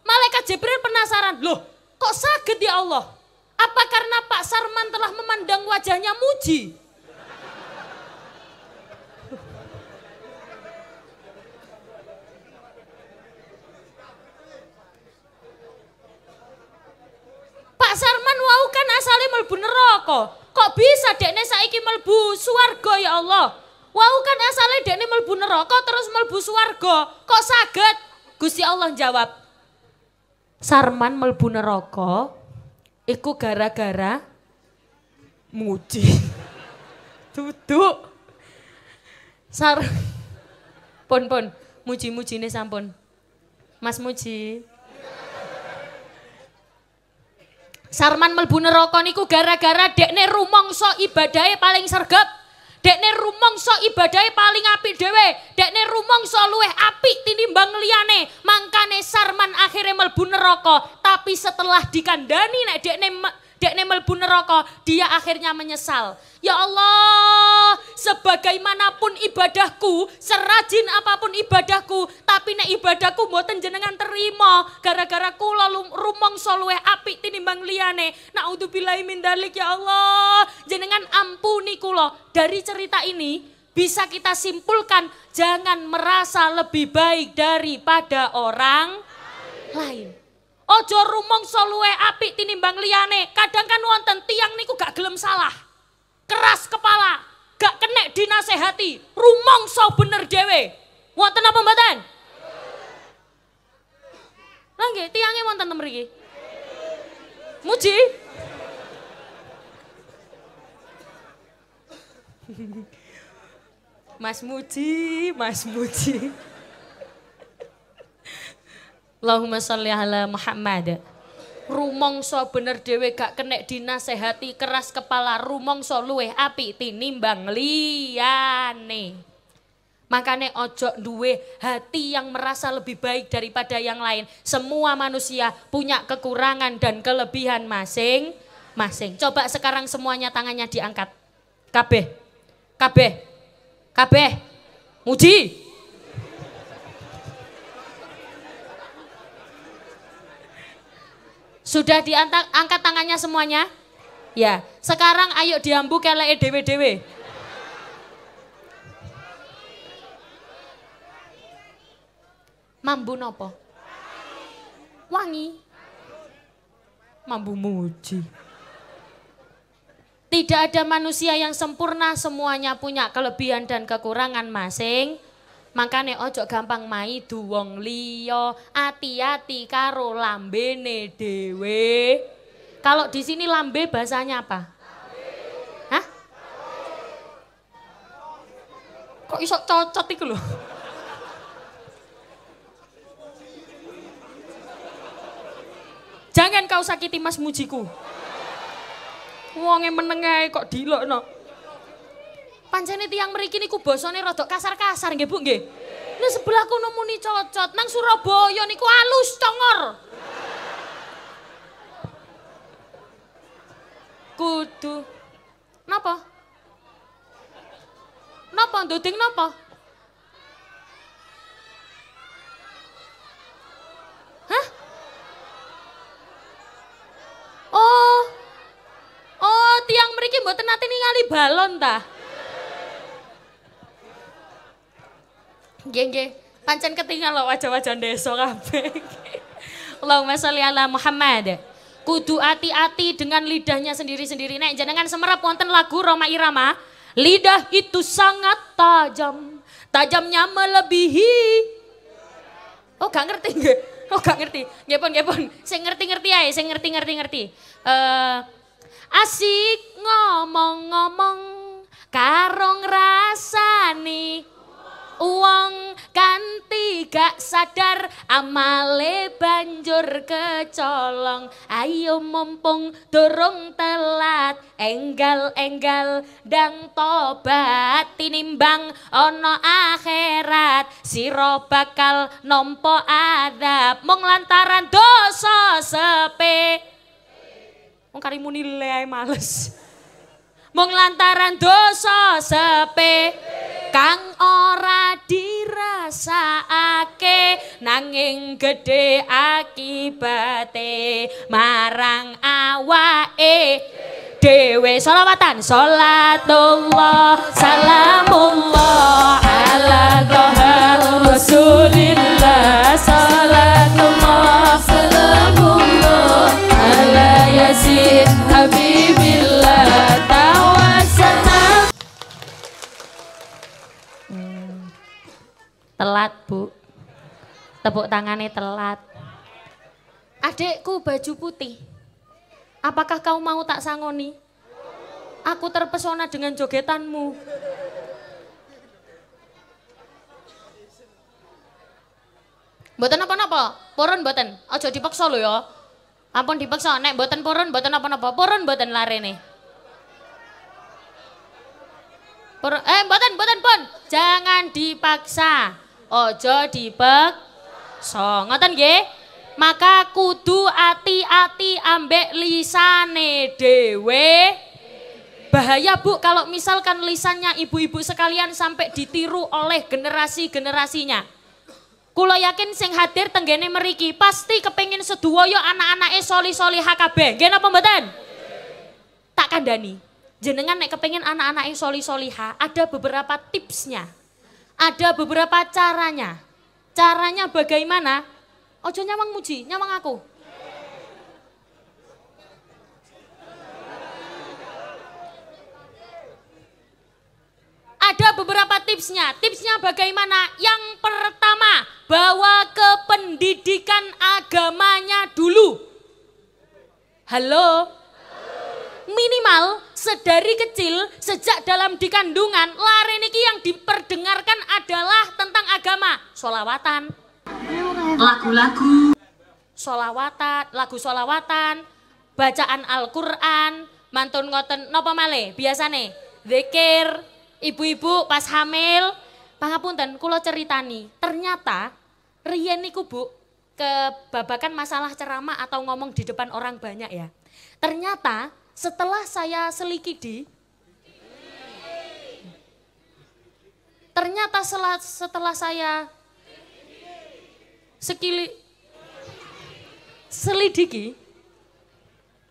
Malaikat Jibril penasaran, loh kok sakit ya Allah? Apa karena Pak Sarman telah memandang wajahnya muji? Pak Sarman wau kan asale melbu neraka. Kok bisa dekne saiki melbu swarga ya Allah? Wau kan asale dekne melbu neraka terus melbu swarga. Kok saged? Gusti Allah jawab. Sarman melbu neraka iku gara-gara muji. Duduk. Sar pon pon muji nih sampun. Mas muji. Sarman melbu neraka niku gara-gara dekne rumongso ibadahnya paling sergap. Dekne rumongso ibadahnya paling api dewe, Dekne rumongso luweh api tinimbang liane, Mangkane Sarman akhirnya melbu neraka, tapi setelah dikandani nek dekne ne melbu neraka, dia akhirnya menyesal. Ya Allah, sebagaimanapun ibadahku, serajin apapun ibadahku, tapi nek ibadahku mboten jenengan terima gara-gara kula rumong solwe api tinimbang liyane. Nauzubillahi min dalik ya Allah, jenengan ampuni kula. Dari cerita ini, bisa kita simpulkan jangan merasa lebih baik daripada orang lain. Ojo rumong solue api tinimbang liane, Kadang kan wonten tiang niku gak gelem salah. Keras kepala, gak kenek dinasehati, rumong so bener dewe. Wonten apa mboten? Lah tiangnya wonten Muji. Mas Muji, Mas Muji. Allahumma salli ala Muhammad. Rumongso bener Dewe gak kena dinasehati keras kepala rumongso luwe api tinimbang liyane. Makanya ojo duwe hati yang merasa lebih baik daripada yang lain. Semua manusia punya kekurangan dan kelebihan masing masing. Coba sekarang semuanya tangannya diangkat. Kabeh. Kabeh. Kabeh. Muji. Sudah diangkat tangannya semuanya? Ya. Sekarang ayo diambu kelek dewe-dewe. Mambu nopo? Wangi. Mambu muji. Tidak ada manusia yang sempurna, semuanya punya kelebihan dan kekurangan masing-masing Makane ojo gampang mai duwong liyo ati-ati karo ne dewe Kalau di sini lambe bahasanya apa? Hah? Kok isok cocot itu loh Jangan kau sakiti mas mujiku. Wonge menengai kok no itu yang mriki niku bosone rodok kasar-kasar nggih Bu nggih. Nah sebelah nemu muni cocot, nang Surabaya niku alus congor. Kudu. Napa? Napa ndoding napa? Hah? Oh. Oh, tiang mriki mboten nate ningali balon ta? geng geng Pancen ketinggal lo wajah-wajah deso kape. Allahumma sholli ala Muhammad. Kudu hati-hati dengan lidahnya sendiri-sendiri. Nek jenengan semerap wonten lagu Roma Irama, lidah itu sangat tajam. Tajamnya melebihi. Oh, gak ngerti gak, Oh, gak ngerti. Gepon pun, Saya pun. ngerti-ngerti aye, saya ngerti-ngerti-ngerti. Eh, asik ngomong-ngomong karong rasa nih uang kanti gak sadar amale banjur kecolong ayo mumpung durung telat enggal-enggal dang tobat tinimbang ono akhirat sira bakal nompo adab menglantaran lantaran dosa sepe wong karimu nilai males mung lantaran dosa sepe kang ora dirasakake nanging gede akibate marang awake dewe selawatan salatullah salamullah ala dhahar rasulillah salatullah salamullah ala yazid habib Telat, Bu. Tepuk tangannya telat. Adekku baju putih. Apakah kau mau tak sangoni? Aku terpesona dengan jogetanmu. Boten apa-apa, purun boten. Aja dipaksa lho ya. Ampun dipaksa, nek boten purun boten apa-apa. Purun boten larene. Purun eh mboten mboten pun. Jangan dipaksa ojo dibek so ngoten nggih maka kudu ati-ati ambek lisane dewe bahaya bu kalau misalkan lisannya ibu-ibu sekalian sampai ditiru oleh generasi-generasinya kulo yakin sing hadir tenggene meriki pasti kepengen yo anak anak e soli-soli HKB Gena pembetan? mboten tak kandani jenengan nek kepengen anak-anaknya soli-soliha ada beberapa tipsnya ada beberapa caranya. Caranya bagaimana? Ojo nyawang muji, nyawang aku. Ada beberapa tipsnya. Tipsnya bagaimana? Yang pertama, bawa ke pendidikan agamanya dulu. Halo? Minimal sedari kecil sejak dalam dikandungan lari niki yang diperdengarkan adalah tentang agama solawatan lagu-lagu solawatan lagu solawatan bacaan Al-Quran mantun ngoten nopo male nih, zikir ibu-ibu pas hamil pangapunten kulo ceritani ternyata Rian niku bu kebabakan masalah ceramah atau ngomong di depan orang banyak ya ternyata setelah saya selikidi, ternyata setelah, setelah saya sekili, selidiki,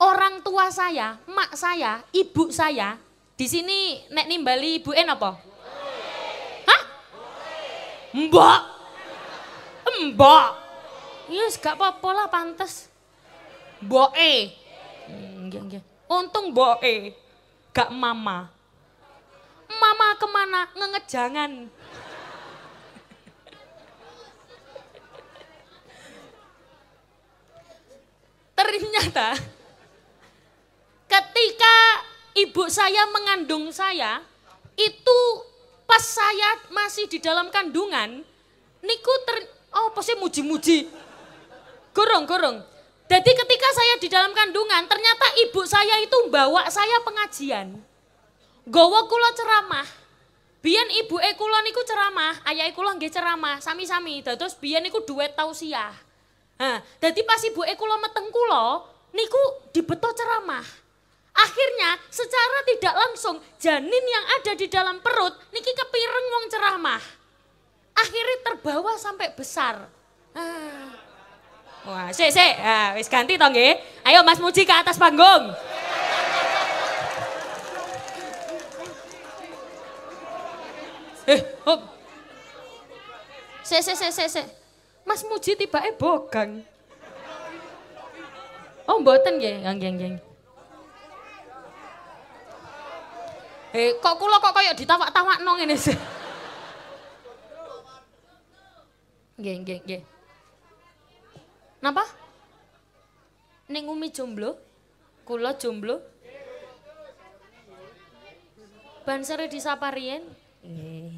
orang tua saya, mak saya, ibu saya, di sini nek nimbali ibu en apa? Hah? Mbok. Mbok. Ya ini gak apa-apa lah pantes. Mbok e. Untung boe, gak mama. Mama kemana? Ngejangan. Ternyata ketika ibu saya mengandung saya, itu pas saya masih di dalam kandungan, niku ter, oh pasti muji-muji. Gorong-gorong, jadi ketika saya di dalam kandungan, ternyata ibu saya itu bawa saya pengajian. Gowo kulo ceramah. Biyen ibu e kulo niku ceramah, ayah kulo nggih ceramah, sami-sami. Terus biyen niku duet tausiah. Nah, jadi pas ibu e kulo meteng kulo, niku dibeto ceramah. Akhirnya secara tidak langsung janin yang ada di dalam perut niki kepireng wong ceramah. Akhirnya terbawa sampai besar. Nah, Wah, sik sik. Ah, wis ganti to nggih. Ayo Mas Muji ke atas panggung. Eh, op. Sik sik sik sik sik. Mas Muji tibake bogang. Oh, mboten nggih, ah, nggih nggih. Eh, kok kula kok kaya ditawak-tawakno ngene sih. Nggih, nggih, nggih. Napa? Ning Umi jomblo? Kula jomblo? Bansare di riyen? Eh.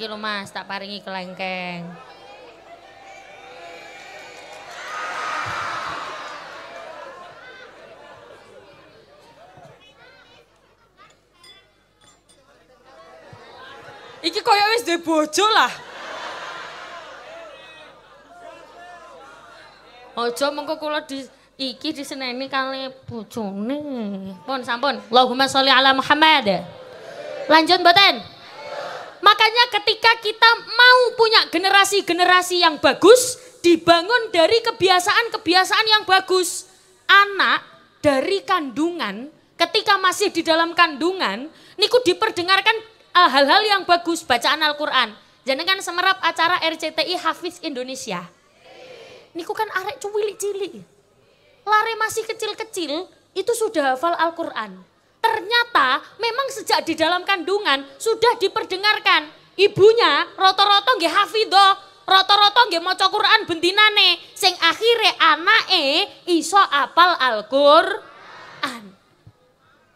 kilo Mas, tak paringi kelengkeng. Iki koyo wis duwe bojo lah. Ojo mengko kula di iki diseneni kali bojone. Pun sampun. Allahumma sholli ala Muhammad. Lanjut mboten? Makanya ketika kita mau punya generasi-generasi yang bagus, dibangun dari kebiasaan-kebiasaan yang bagus. Anak dari kandungan, ketika masih di dalam kandungan, niku diperdengarkan eh, hal-hal yang bagus, bacaan Al-Quran. Jenengan semerap acara RCTI Hafiz Indonesia niku kan arek cuwilik-cilik. Lare masih kecil-kecil itu sudah hafal Al-Qur'an. Ternyata memang sejak di dalam kandungan sudah diperdengarkan. Ibunya roto-roto nggih hafidho, roto-roto nggih maca Qur'an bentinane sing akhire anake iso apal Al-Qur'an.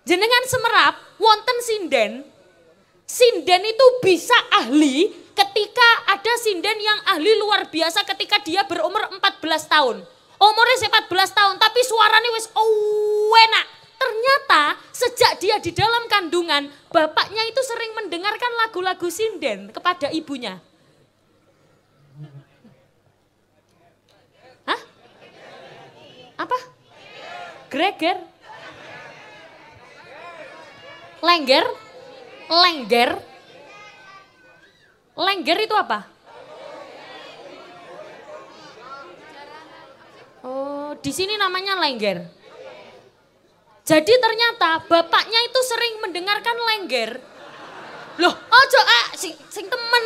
Jenengan semerap wonten sinden. Sinden itu bisa ahli ketika ada sinden yang ahli luar biasa ketika dia berumur 14 tahun. Umurnya 14 tahun tapi suaranya wis oh, enak. Ternyata sejak dia di dalam kandungan, bapaknya itu sering mendengarkan lagu-lagu sinden kepada ibunya. Hah? Apa? Greger? Lengger? Lengger? Lengger itu apa? Oh, di sini namanya lengger. Jadi ternyata bapaknya itu sering mendengarkan lengger. Loh, ojo ah, eh, sing, sing temen.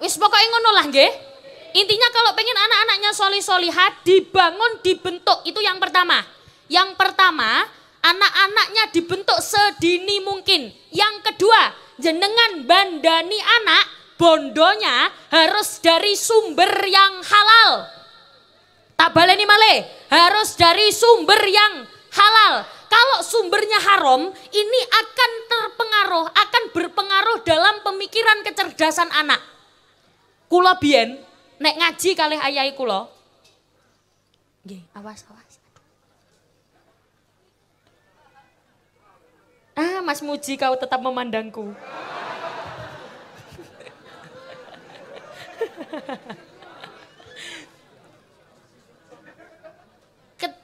Wis pokoknya ngono lah ge. Intinya kalau pengen anak-anaknya soli solihat dibangun, dibentuk itu yang pertama. Yang pertama, anak-anaknya dibentuk sedini mungkin. Yang kedua, jenengan bandani anak bondonya harus dari sumber yang halal. Tak baleni male, harus dari sumber yang halal. Kalau sumbernya haram, ini akan terpengaruh, akan berpengaruh dalam pemikiran kecerdasan anak. Kulo bien, nek ngaji kali ayai kulo. Gih, awas awas. Ah, Mas Muji kau tetap memandangku.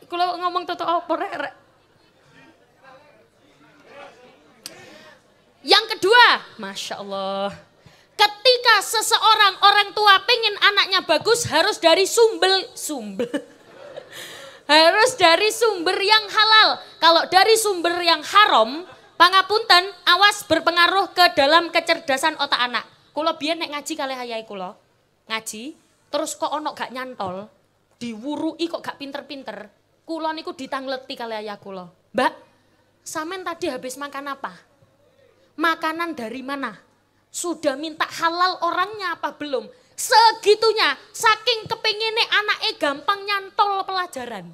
Kalau ngomong toto apa Yang kedua, Masya Allah. Ketika seseorang, orang tua pengen anaknya bagus harus dari sumber, sumber harus dari sumber yang halal. Kalau dari sumber yang haram, Pangapunten, awas berpengaruh ke dalam kecerdasan otak anak. Kulo biar nek ngaji kali ayai kulo, ngaji, terus kok onok gak nyantol, diwurui kok gak pinter-pinter, kulo niku ditangleti kali ayah kulo. Mbak, samen tadi habis makan apa? Makanan dari mana? Sudah minta halal orangnya apa belum? Segitunya, saking kepinginnya anaknya gampang nyantol pelajaran.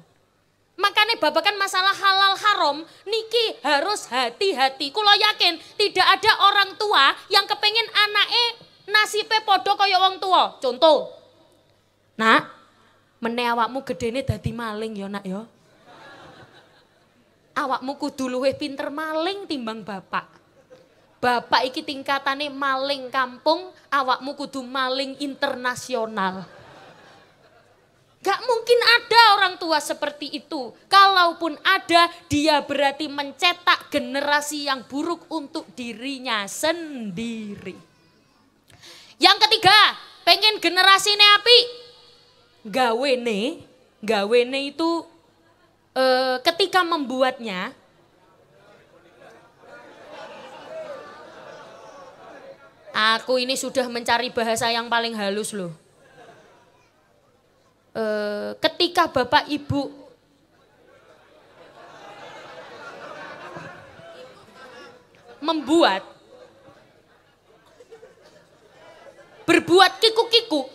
Makanya babakan masalah halal haram, niki harus hati-hati. Kulo yakin tidak ada orang tua yang kepengen anaknya nasibe podo kaya orang tua. Contoh, nak, menewakmu gede ini dadi maling ya nak ya. Awakmu kudu luwe pinter maling timbang bapak. Bapak iki tingkatane maling kampung, awakmu kudu maling internasional. Gak mungkin ada orang tua seperti itu. Kalaupun ada, dia berarti mencetak generasi yang buruk untuk dirinya sendiri. Yang ketiga, pengen ini api. Gawene, gawene itu e, ketika membuatnya, Aku ini sudah mencari bahasa yang paling halus loh e, ketika Bapak Ibu membuat berbuat kikuk-kikuk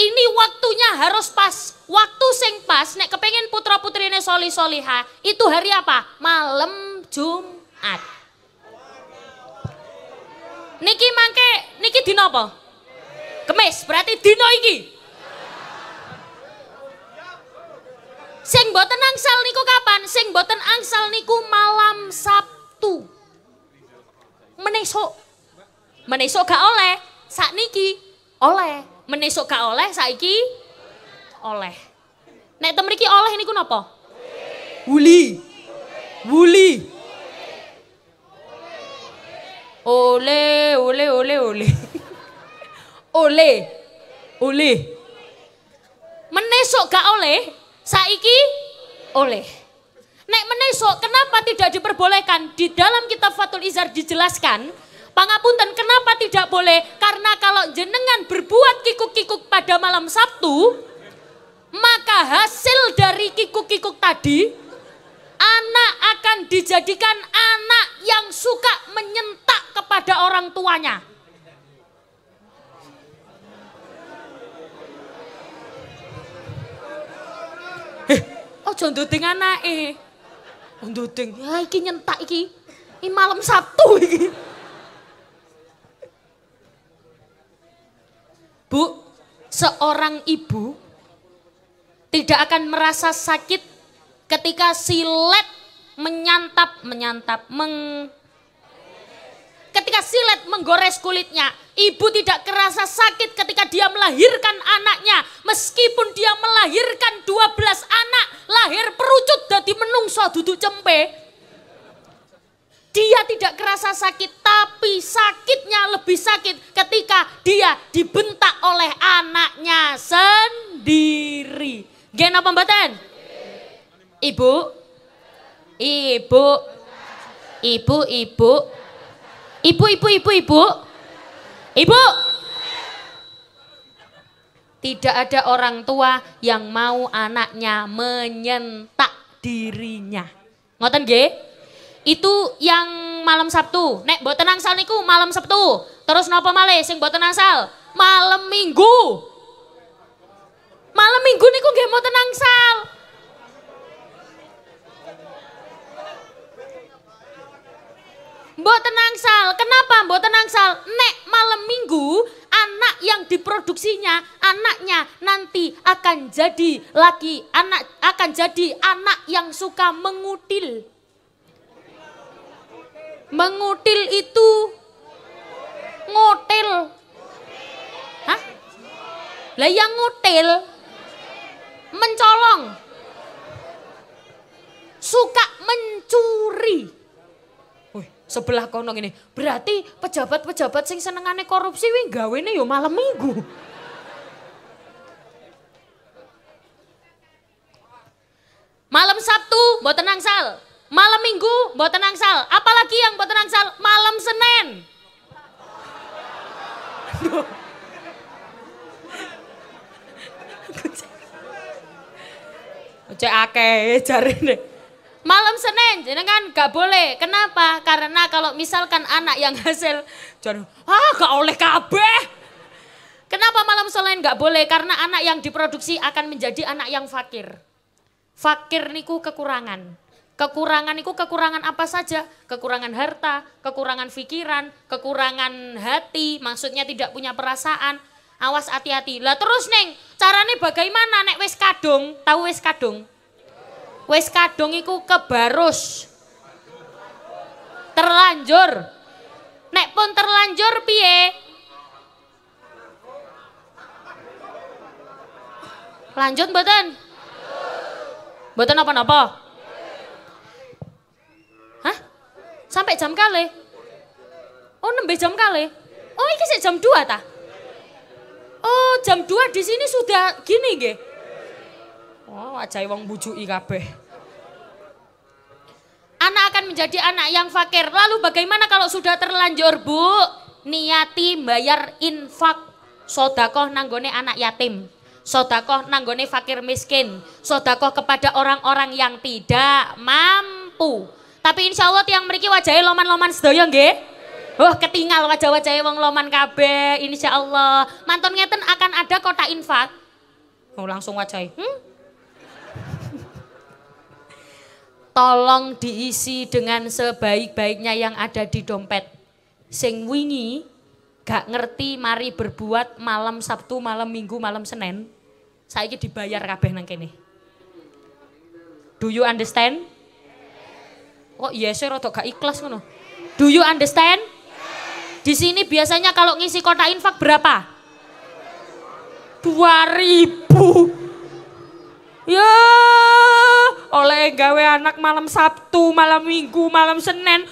ini waktunya harus pas. Waktu sing pas, nek kepengen putra putrine soli soliha, itu hari apa? Malam Jumat. Niki mangke, niki dinopo. Kemis, berarti dino iki. Sing boten angsal niku kapan? Sing boten angsal niku malam Sabtu. Menesok. Menesok gak oleh, sak niki oleh. Menesok gak oleh, saiki oleh. Nek temen iki oleh niku napa? Wuli. Wuli. Ole, ole, ole, ole. oleh oleh menesok gak oleh saiki oleh nek menesok kenapa tidak diperbolehkan di dalam kitab Fatul Izar dijelaskan pangapunten kenapa tidak boleh karena kalau jenengan berbuat kikuk-kikuk pada malam Sabtu maka hasil dari kikuk-kikuk tadi anak akan dijadikan anak yang suka menyentak kepada orang tuanya Ojo nduding anake. Oh, nduding. Ya iki nyentak iki. Ini malam Sabtu iki. Bu, seorang ibu tidak akan merasa sakit ketika silet menyantap, menyantap, meng, Ketika silet menggores kulitnya, ibu tidak kerasa sakit ketika dia melahirkan anaknya. Meskipun dia melahirkan 12 anak, lahir perucut dari menungso duduk cempe. Dia tidak kerasa sakit, tapi sakitnya lebih sakit ketika dia dibentak oleh anaknya sendiri. Gen apa Ibu, ibu, ibu, ibu, Ibu, ibu, ibu, ibu. Ibu. Tidak ada orang tua yang mau anaknya menyentak dirinya. Ngoten nggih? Itu yang malam Sabtu. Nek mboten angsal niku malam Sabtu. Terus napa malih sing mboten angsal? Malam Minggu. Malam Minggu niku nggih mboten angsal. Mbok tenang sal, kenapa mbok tenang sal? Nek malam minggu anak yang diproduksinya, anaknya nanti akan jadi laki, anak akan jadi anak yang suka mengutil. Mengutil itu ngotil. Hah? Lah yang ngotil mencolong suka mencuri sebelah kono ini. Berarti pejabat-pejabat sing senengane korupsi wih ini yo malam minggu. Malam Sabtu tenang sal Malam Minggu tenang sal Apalagi yang tenang sal malam Senin. Cek akeh jarine malam Senin jenengan gak boleh. Kenapa? Karena kalau misalkan anak yang hasil jadi ah gak oleh kabeh. Kenapa malam Senin gak boleh? Karena anak yang diproduksi akan menjadi anak yang fakir. Fakir niku kekurangan. Kekurangan niku kekurangan apa saja? Kekurangan harta, kekurangan pikiran, kekurangan hati, maksudnya tidak punya perasaan. Awas hati-hati. Lah terus Neng, caranya bagaimana nek wis kadung? Tahu wis kadung? Wis kadung iku kebarus. Terlanjur. Nek pun terlanjur piye? Lanjut mboten? Mboten apa-apa? Hah? Sampai jam kali? Oh, nembe jam kali? Oh, iki sik jam 2 ta? Oh, jam 2 di sini sudah gini nggih. Oh, ajae wong bujuki kabeh anak akan menjadi anak yang fakir. Lalu bagaimana kalau sudah terlanjur bu? Niati bayar infak sodakoh nanggone anak yatim. Sodakoh nanggone fakir miskin. Sodakoh kepada orang-orang yang tidak mampu. Tapi insya Allah tiang meriki wajahnya loman-loman sedaya nggih. Oh ketinggal wajah wajahnya wong loman kabe insya Allah. Manton ngeten akan ada kota infak. Oh langsung wajahnya. Hmm? tolong diisi dengan sebaik-baiknya yang ada di dompet. Sing wingi gak ngerti mari berbuat malam Sabtu, malam Minggu, malam Senin. Saiki dibayar kabeh nang kene. Do you understand? Kok oh, saya rada gak ikhlas ngono. Do you understand? Di sini biasanya kalau ngisi kotak infak berapa? 2000. Ya, oleh gawe anak malam Sabtu, malam Minggu, malam Senin,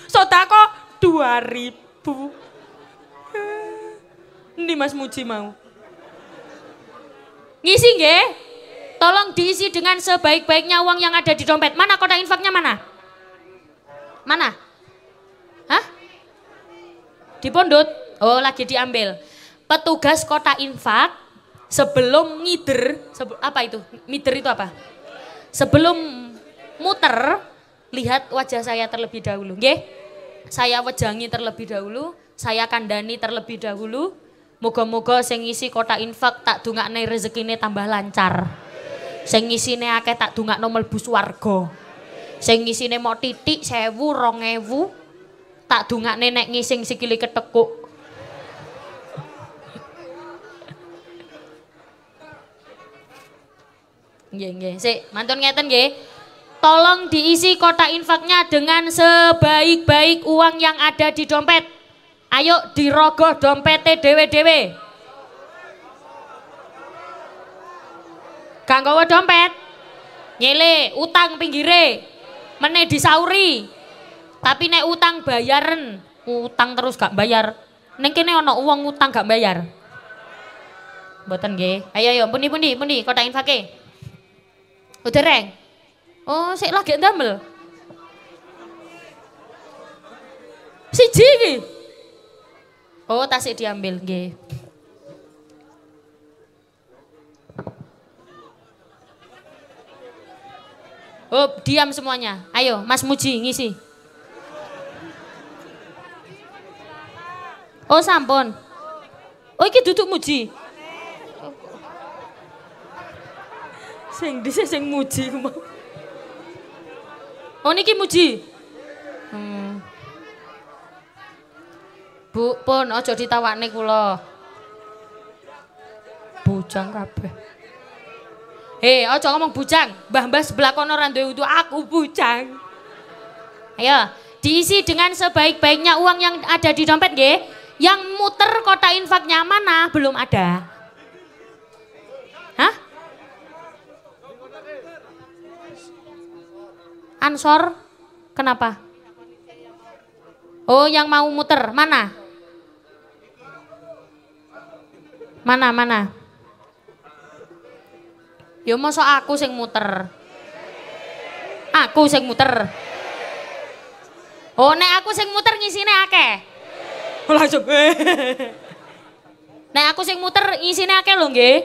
dua ribu. Ini Mas Muji mau. Ngisi nggih? Tolong diisi dengan sebaik-baiknya uang yang ada di dompet. Mana kotak infaknya mana? Mana? Hah? Di pondut? Oh, lagi diambil. Petugas kota infak sebelum ngider, sebe, apa itu? Ngider itu apa? Sebelum muter, lihat wajah saya terlebih dahulu. Nggih? Saya wejangi terlebih dahulu, saya kandani terlebih dahulu. Moga-moga sing isi kotak infak tak dungakne rezekine tambah lancar. Sing isine akeh tak dungakno mlebu swarga. Sing isine mok titik rong 2000 tak dungakne nek ngising sikile ketekuk Nggih, nggih. Sik, mantun ngeten nggih. Tolong diisi kotak infaknya dengan sebaik-baik uang yang ada di dompet. Ayo dirogoh dompete dewe-dewe. Gak dompet. Nyele, utang pinggire. Mene disauri. Tapi nek utang bayaren. utang terus gak bayar. Neng kene ana uang utang gak bayar. Mboten nggih. Ayo ayo, puni-puni, puni, kotak infake. Oh Oh sik lagi ndamel. Siji iki. Oh sik diambil nggih. Oh, diam semuanya. Ayo, Mas Muji ngisi. Oh, sampun. Oh, iki duduk Muji. Sing dhisik sing muji mau. Oh niki muji. Hmm. Bu pun ditawak nih kulo Bujang kabeh. Hei, aja ngomong bujang. Mbah-mbah sebelah kono randu itu aku bujang. Ayo, diisi dengan sebaik-baiknya uang yang ada di dompet g, Yang muter kota infaknya mana nah, belum ada. Ansor kenapa? Oh, yang mau muter mana? Mana mana? mau so aku sing muter. Aku sing muter. Oh, nek aku sing muter ngisine akeh. Oh, langsung. Eh. nek aku sing muter ngisine akeh lho nggih.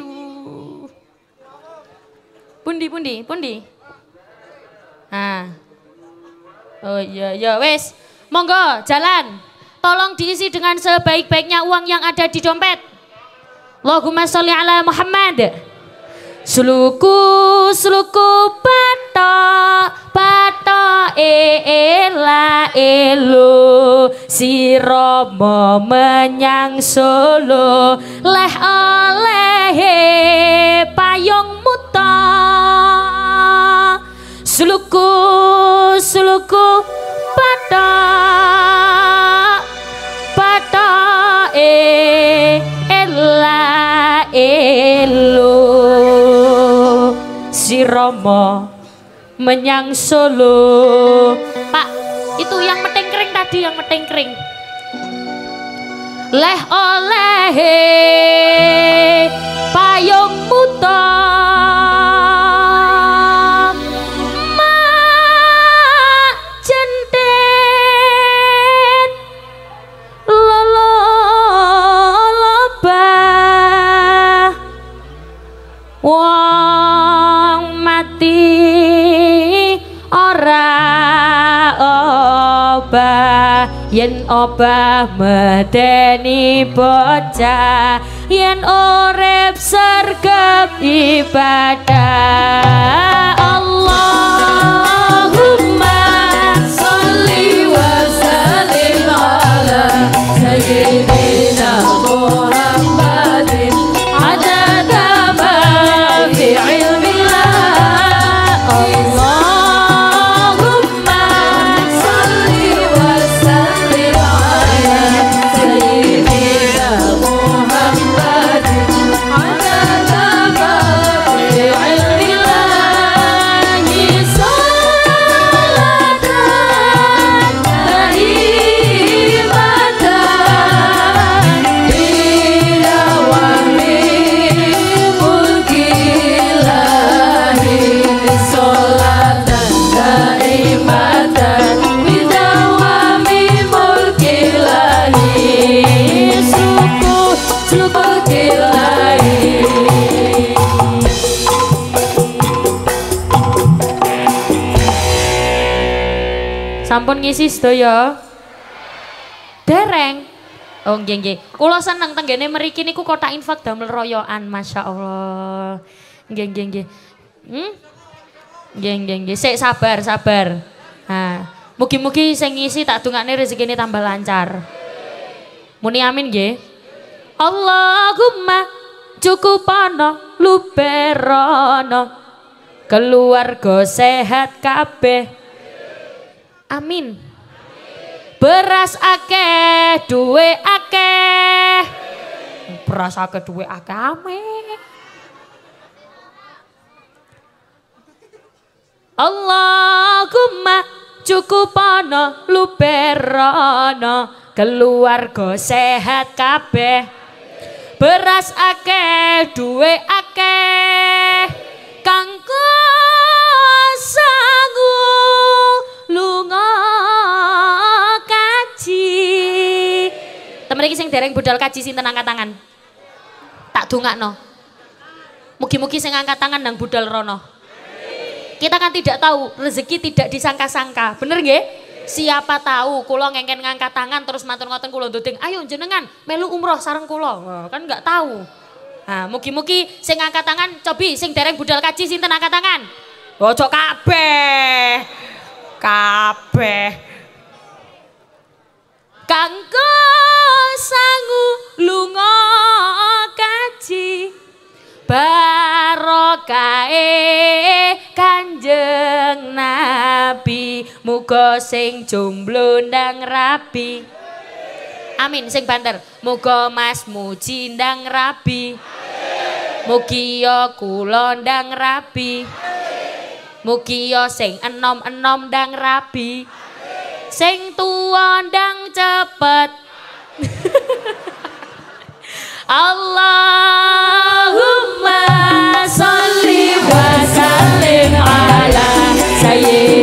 Duh. Pundi pundi pundi. Ah. Oh iya iya wes. Monggo jalan. Tolong diisi dengan sebaik-baiknya uang yang ada di dompet. Allahumma sholli ala Muhammad. Suluku suluku pato pato e ela Si siromo menyang solo leh oleh payung mutong Suluku suluku pada pada e ela elo si Romo menyang Solo Pak itu yang kering tadi yang kering leh oleh payung muto yen obah medeni bocah yen urip sergap ibadah Allahumma sholli wa sallim ala sayyidina Muhammad Sampun ngisi sedaya? Dereng. Oh nggih nggih. Kula seneng tenggene mriki niku kotak infak damel royoan, Masya Allah. Nggih nggih nggih. Hmm? Nggih nggih nggih. Sik sabar, sabar. ha mugi-mugi sing ngisi tak dungakne rezekine tambah lancar. Muni amin nggih. Allahumma cukup ana luberana keluarga sehat kabeh Amin. Beras akeh, duwe akeh. Beras akeh, duwe akeh, amin. Allahumma cukup ana luberana keluarga sehat kabeh beras akeh duwe akeh dereng budal kaji sinten angkat tangan? Tak dongakno. Mugi-mugi sing angkat tangan nang budal rono. Kita kan tidak tahu rezeki tidak disangka-sangka, bener nggih? Siapa tahu kula ngengken ngangkat tangan terus matur ngoten kula ndoding, "Ayo jenengan melu umroh sareng kula." Kan nggak tahu. Nah, mugi-mugi sing angkat tangan cobi sing dereng budal kaji sinten angkat tangan? Ojo kabeh. Kabeh. Kangkung sangu lunga kaji barokae kanjeng nabi muga sing jomblo ndang rabi amin sing banter muga mas muji ndang rabi mugi yo ya kula ndang rabi mugi yo ya sing enom-enom ndang rabi sing tuwa ndang cepet Allahumma salli wa sallim ala sayyidina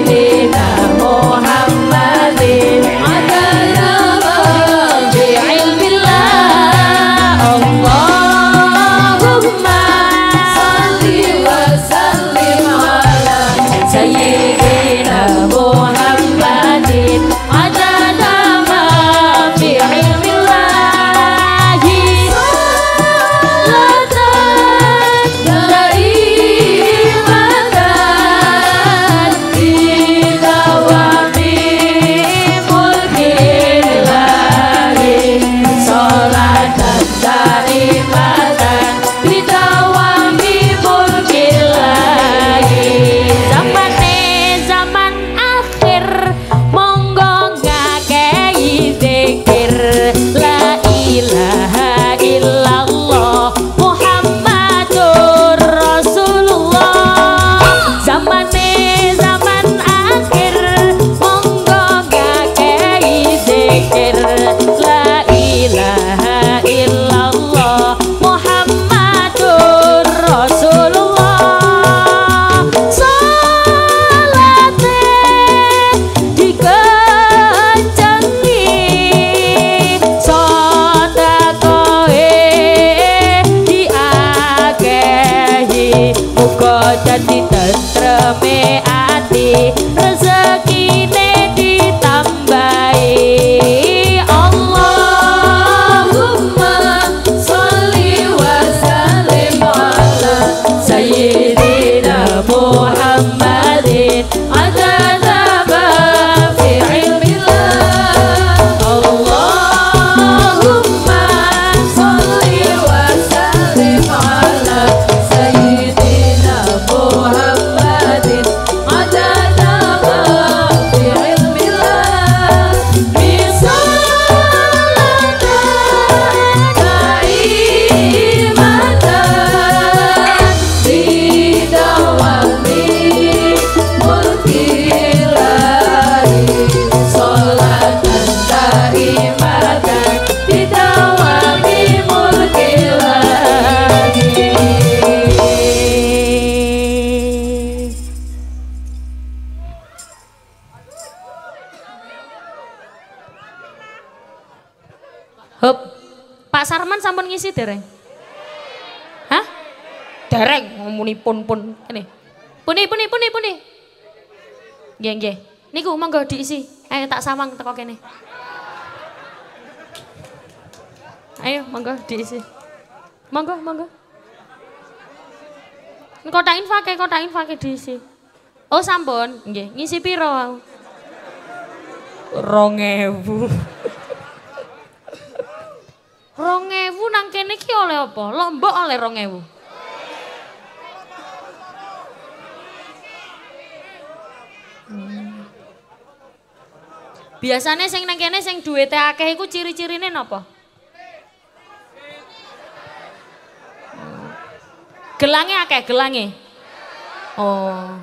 पे Nggih, nggih. Niku monggo diisi. Ayo tak samang teko kene. Ayo monggo diisi. Monggo, monggo. Kotak infake, kotak infake diisi. Oh sampun, nggih. Ngisi piro Rongewu. Rongewu 2000 nang kene ki oleh apa? Lombok oleh rongewu. Biasanya sing nang kene sing duwite akeh iku ciri-cirine napa? Gelange akeh, gelange. Oh.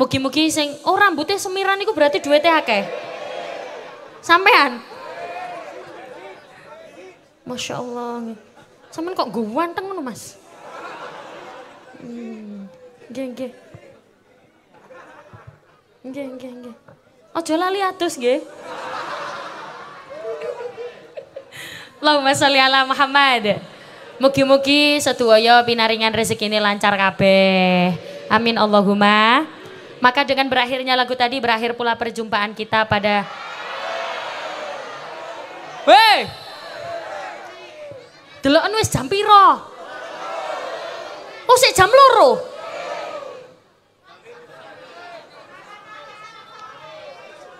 Mugi-mugi sing oh rambutnya semiran iku berarti duwite akeh. Sampean. Masya Allah. Sampean kok gue wanteng Mas? Hmm. Geng-geng. Nggih, nggih, nggih. Aja lali adus nggih. Allahumma sholli ala Muhammad. Mugi-mugi sedoyo pinaringan rezeki ini lancar kabeh. Amin Allahumma. Maka dengan berakhirnya lagu tadi berakhir pula perjumpaan kita pada Hei! dulu wis jam piro? Oh, sik jam loro.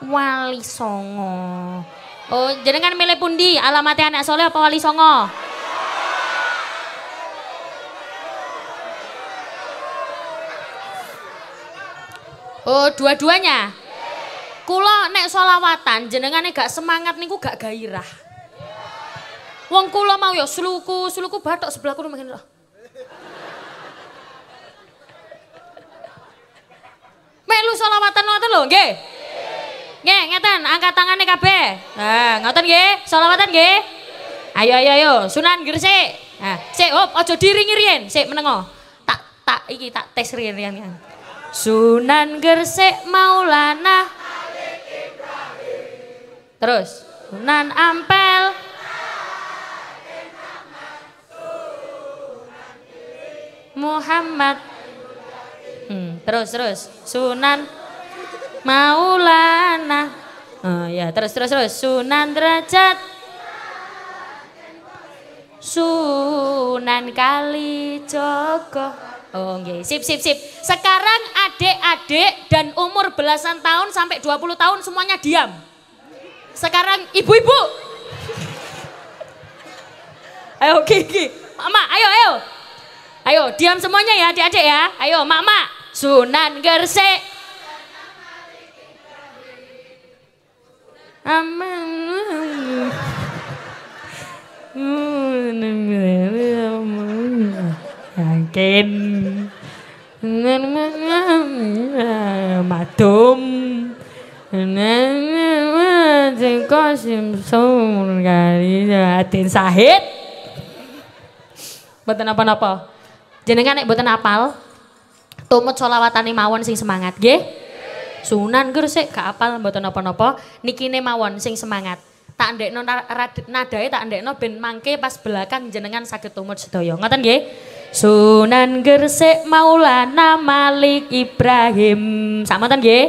Wali Songo. Oh, jenengan milih pundi? Alamatnya anak soleh apa Wali Songo? Oh, dua-duanya. Kulo nek solawatan jenengane gak semangat niku gak gairah. Wong kulo mau ya suluku suluku batok sebelah kulo makin loh. Melu lu solawatan ngoten loh, nggih nge ngeten, angkat tangannya kabeh. Nah, ngoten nge, salawatan nge. Ayo ayo ayo, Sunan Gresik. Nah, si, op, ojo diri ngirian Si, menengo. Tak tak iki tak tes riyen riyen. Sunan gersik Maulana Terus, Sunan Ampel. Muhammad. Hmm, terus terus, Sunan Maulana. Oh, ya, terus terus terus Sunan Derajat. Sunan Kalijogo. Oh, nggih. Sip sip sip. Sekarang adik-adik dan umur belasan tahun sampai 20 tahun semuanya diam. Sekarang ibu-ibu. Ayo Kiki, Mama, ayo ayo. Ayo diam semuanya ya adik-adik ya. Ayo Mama, Sunan Gersik. yakin madum jengko simsun kali Adin Sahid boten apa-apa jenengan nek boten apal tumut solawatan imawan sing semangat Gih Sunan gur sik gak apal mboten napa-napa nikine mawon sing semangat. Tak ndekno nadae tak ndekno ben mangke pas belakang jenengan sakit tumut sedaya. Ngoten nggih? Sunan Gersik Maulana Malik Ibrahim. Samoten nggih?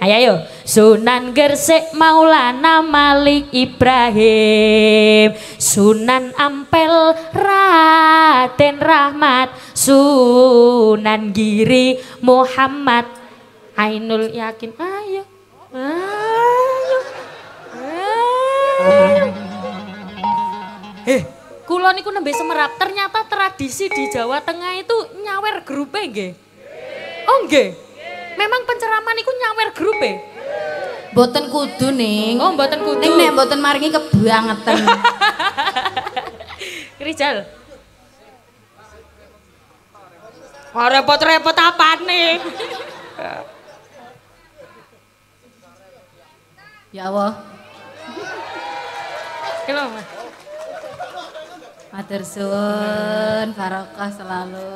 Ayo Sunan Gersik Maulana Malik Ibrahim. Sunan Ampel Raden Rahmat. Sunan Giri Muhammad Ainul yakin, ayo, ayo, ayo. Eh, kuloniku niku nembe semerap, ternyata tradisi di Jawa Tengah itu nyawer e, nggih. Oh nggih. Memang penceramah niku nyawer e. Boten kudu ning. Oh, boten kudu. Ning nek boten maringi kebangetan. Rizal. Oh, repot-repot apa nih Ya Allah. Kenapa Matur suwun, barokah selalu.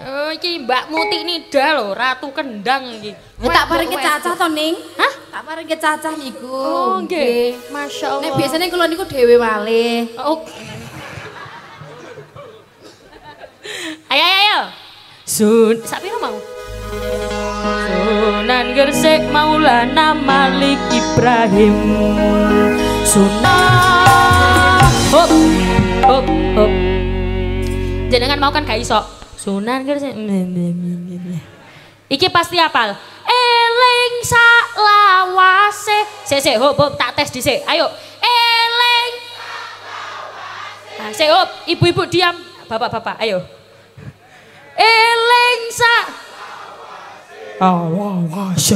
Oh, iki Mbak Muti nida lho, Ratu Kendang iki. Ya, tak paringi cacah to, Ning? Hah? Tak paringi cacah niku. Oh, nggih. Masya Allah. Nek biasane kula niku dhewe malih. Oh. Ayo ayo ayo. Sun, sak pira mau? Sun. Sunan Gersik Maulana Malik Ibrahim Sunan Hop hop hop Jangan mau kan kaiso Sunan Gersik Iki pasti apal Eling salawase Se se hop hop tak tes di se ayo Eling Se hop ibu-ibu diam bapak-bapak ayo Eling salawase awas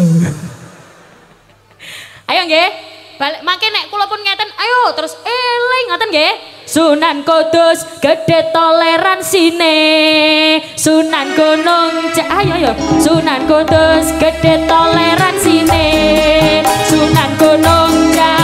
Ayo nge Balik makin nek kula pun ngeten, ayo terus eling ngeten nge Sunan Kudus gede ne Sunan Gunung ja ayo ayo. Sunan Kudus gede ne Sunan Gunung ja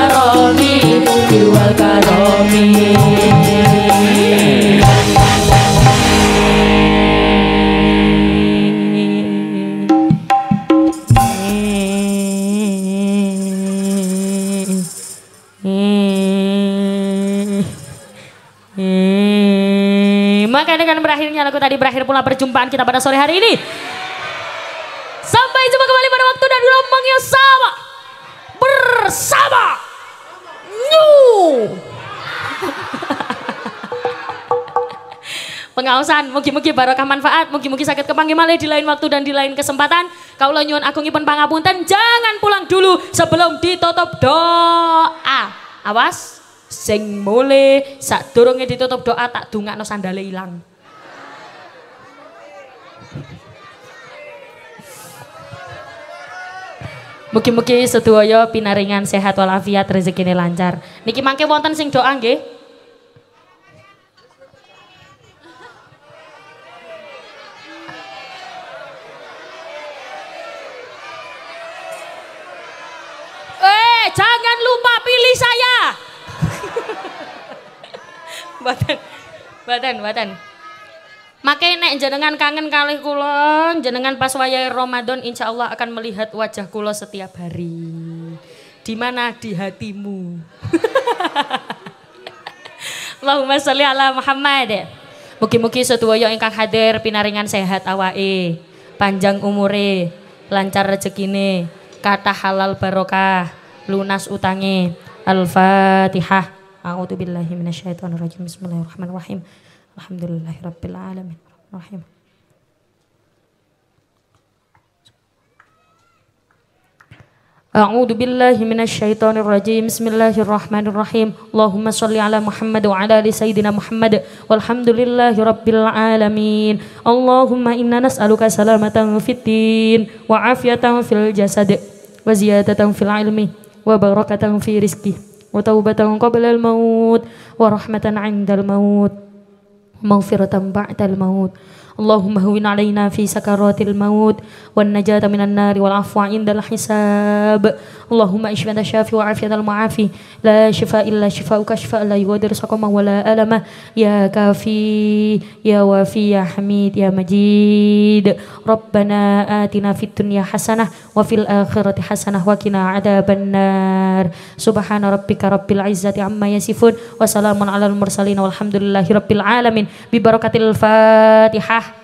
والجود Maka dengan berakhirnya lagu tadi berakhir pula perjumpaan kita pada sore hari ini. Sampai jumpa kembali pada waktu dan gelombang yang sama. Bersama. Pengawasan, Pengaosan, mugi-mugi barokah manfaat, mugi-mugi sakit kepanggih malih di lain waktu dan di lain kesempatan. Kau nyuwun agungipun pangapunten, jangan pulang dulu sebelum ditutup doa. Awas, sing mulai, sak durungnya ditutup doa tak no sandale hilang Mugi-mugi sedoyo pinaringan sehat walafiat rezekine lancar. Niki mangke wonten sing doa nggih? Eh, jangan lupa pilih saya. Badan, badan, badan. Makai nek jenengan kangen kali kulon jenengan pas wayai Ramadan insya Allah akan melihat wajah kulon setiap hari. Di mana di hatimu. Allahumma sholli ala Muhammad. Mugi-mugi sedoyo ingkang hadir pinaringan sehat awake, panjang umure, lancar rezekine, kata halal barokah, lunas utangi. Al-Fatihah. A'udzubillahi minasyaitonirrajim. Bismillahirrahmanirrahim. Alhamdulillahirrabbilalamin Rahim A'udhu billahi minas syaitanir rajim Bismillahirrahmanirrahim Allahumma salli ala Muhammad wa ala li Muhammad Walhamdulillahi Allahumma inna salamatan fitin Wa afiatan fil jasad Wa fil ilmi Wa barakatan fi rizki Wa taubatan qabla maut Wa rahmatan indal maut mawfiratan ba'dal maut Allahumma huwin alayna fi sakaratil maut wal najata minal nari wal afwa indal hisab Allahumma ishmada syafi wa afi adal ma'afi la shifa illa shifa uka shifa la yuadir sakuma wa ya kafi ya wafi ya hamid ya majid Rabbana atina fitun ya hasanah wa fil akhirati hasanah wa qina adzabannar subhana rabbika rabbil izzati amma yasifun wa salamun alal mursalin walhamdulillahi rabbil alamin bi fatihah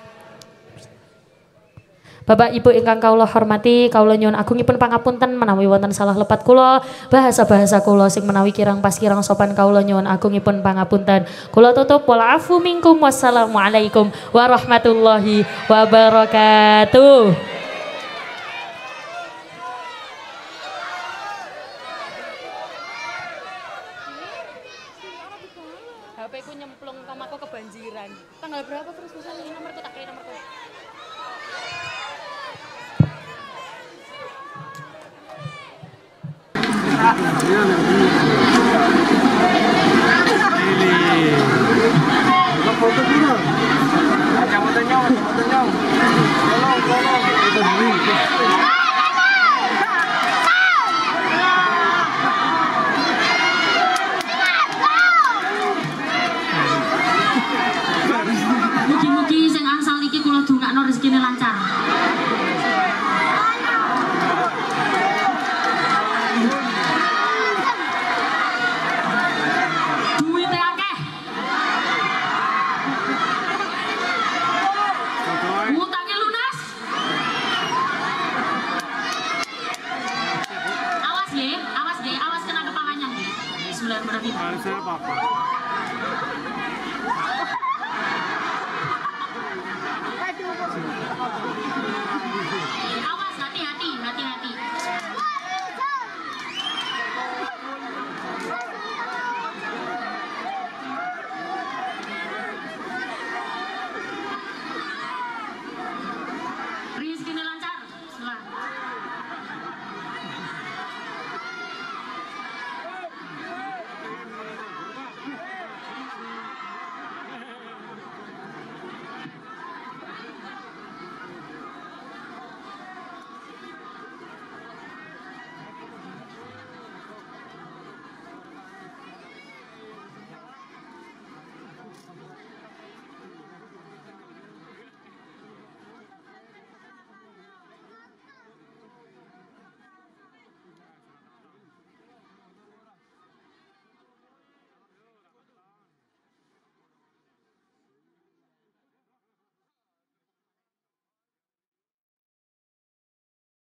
Bapak Ibu ingkang kaula hormati, kaula nyuwun agungipun pangapunten menawi wonten salah lepat kula, bahasa-bahasa kula sing menawi kirang pas kirang sopan kaula nyuwun agungipun pangapunten. Kula tutup wal afu minkum wassalamualaikum warahmatullahi wabarakatuh.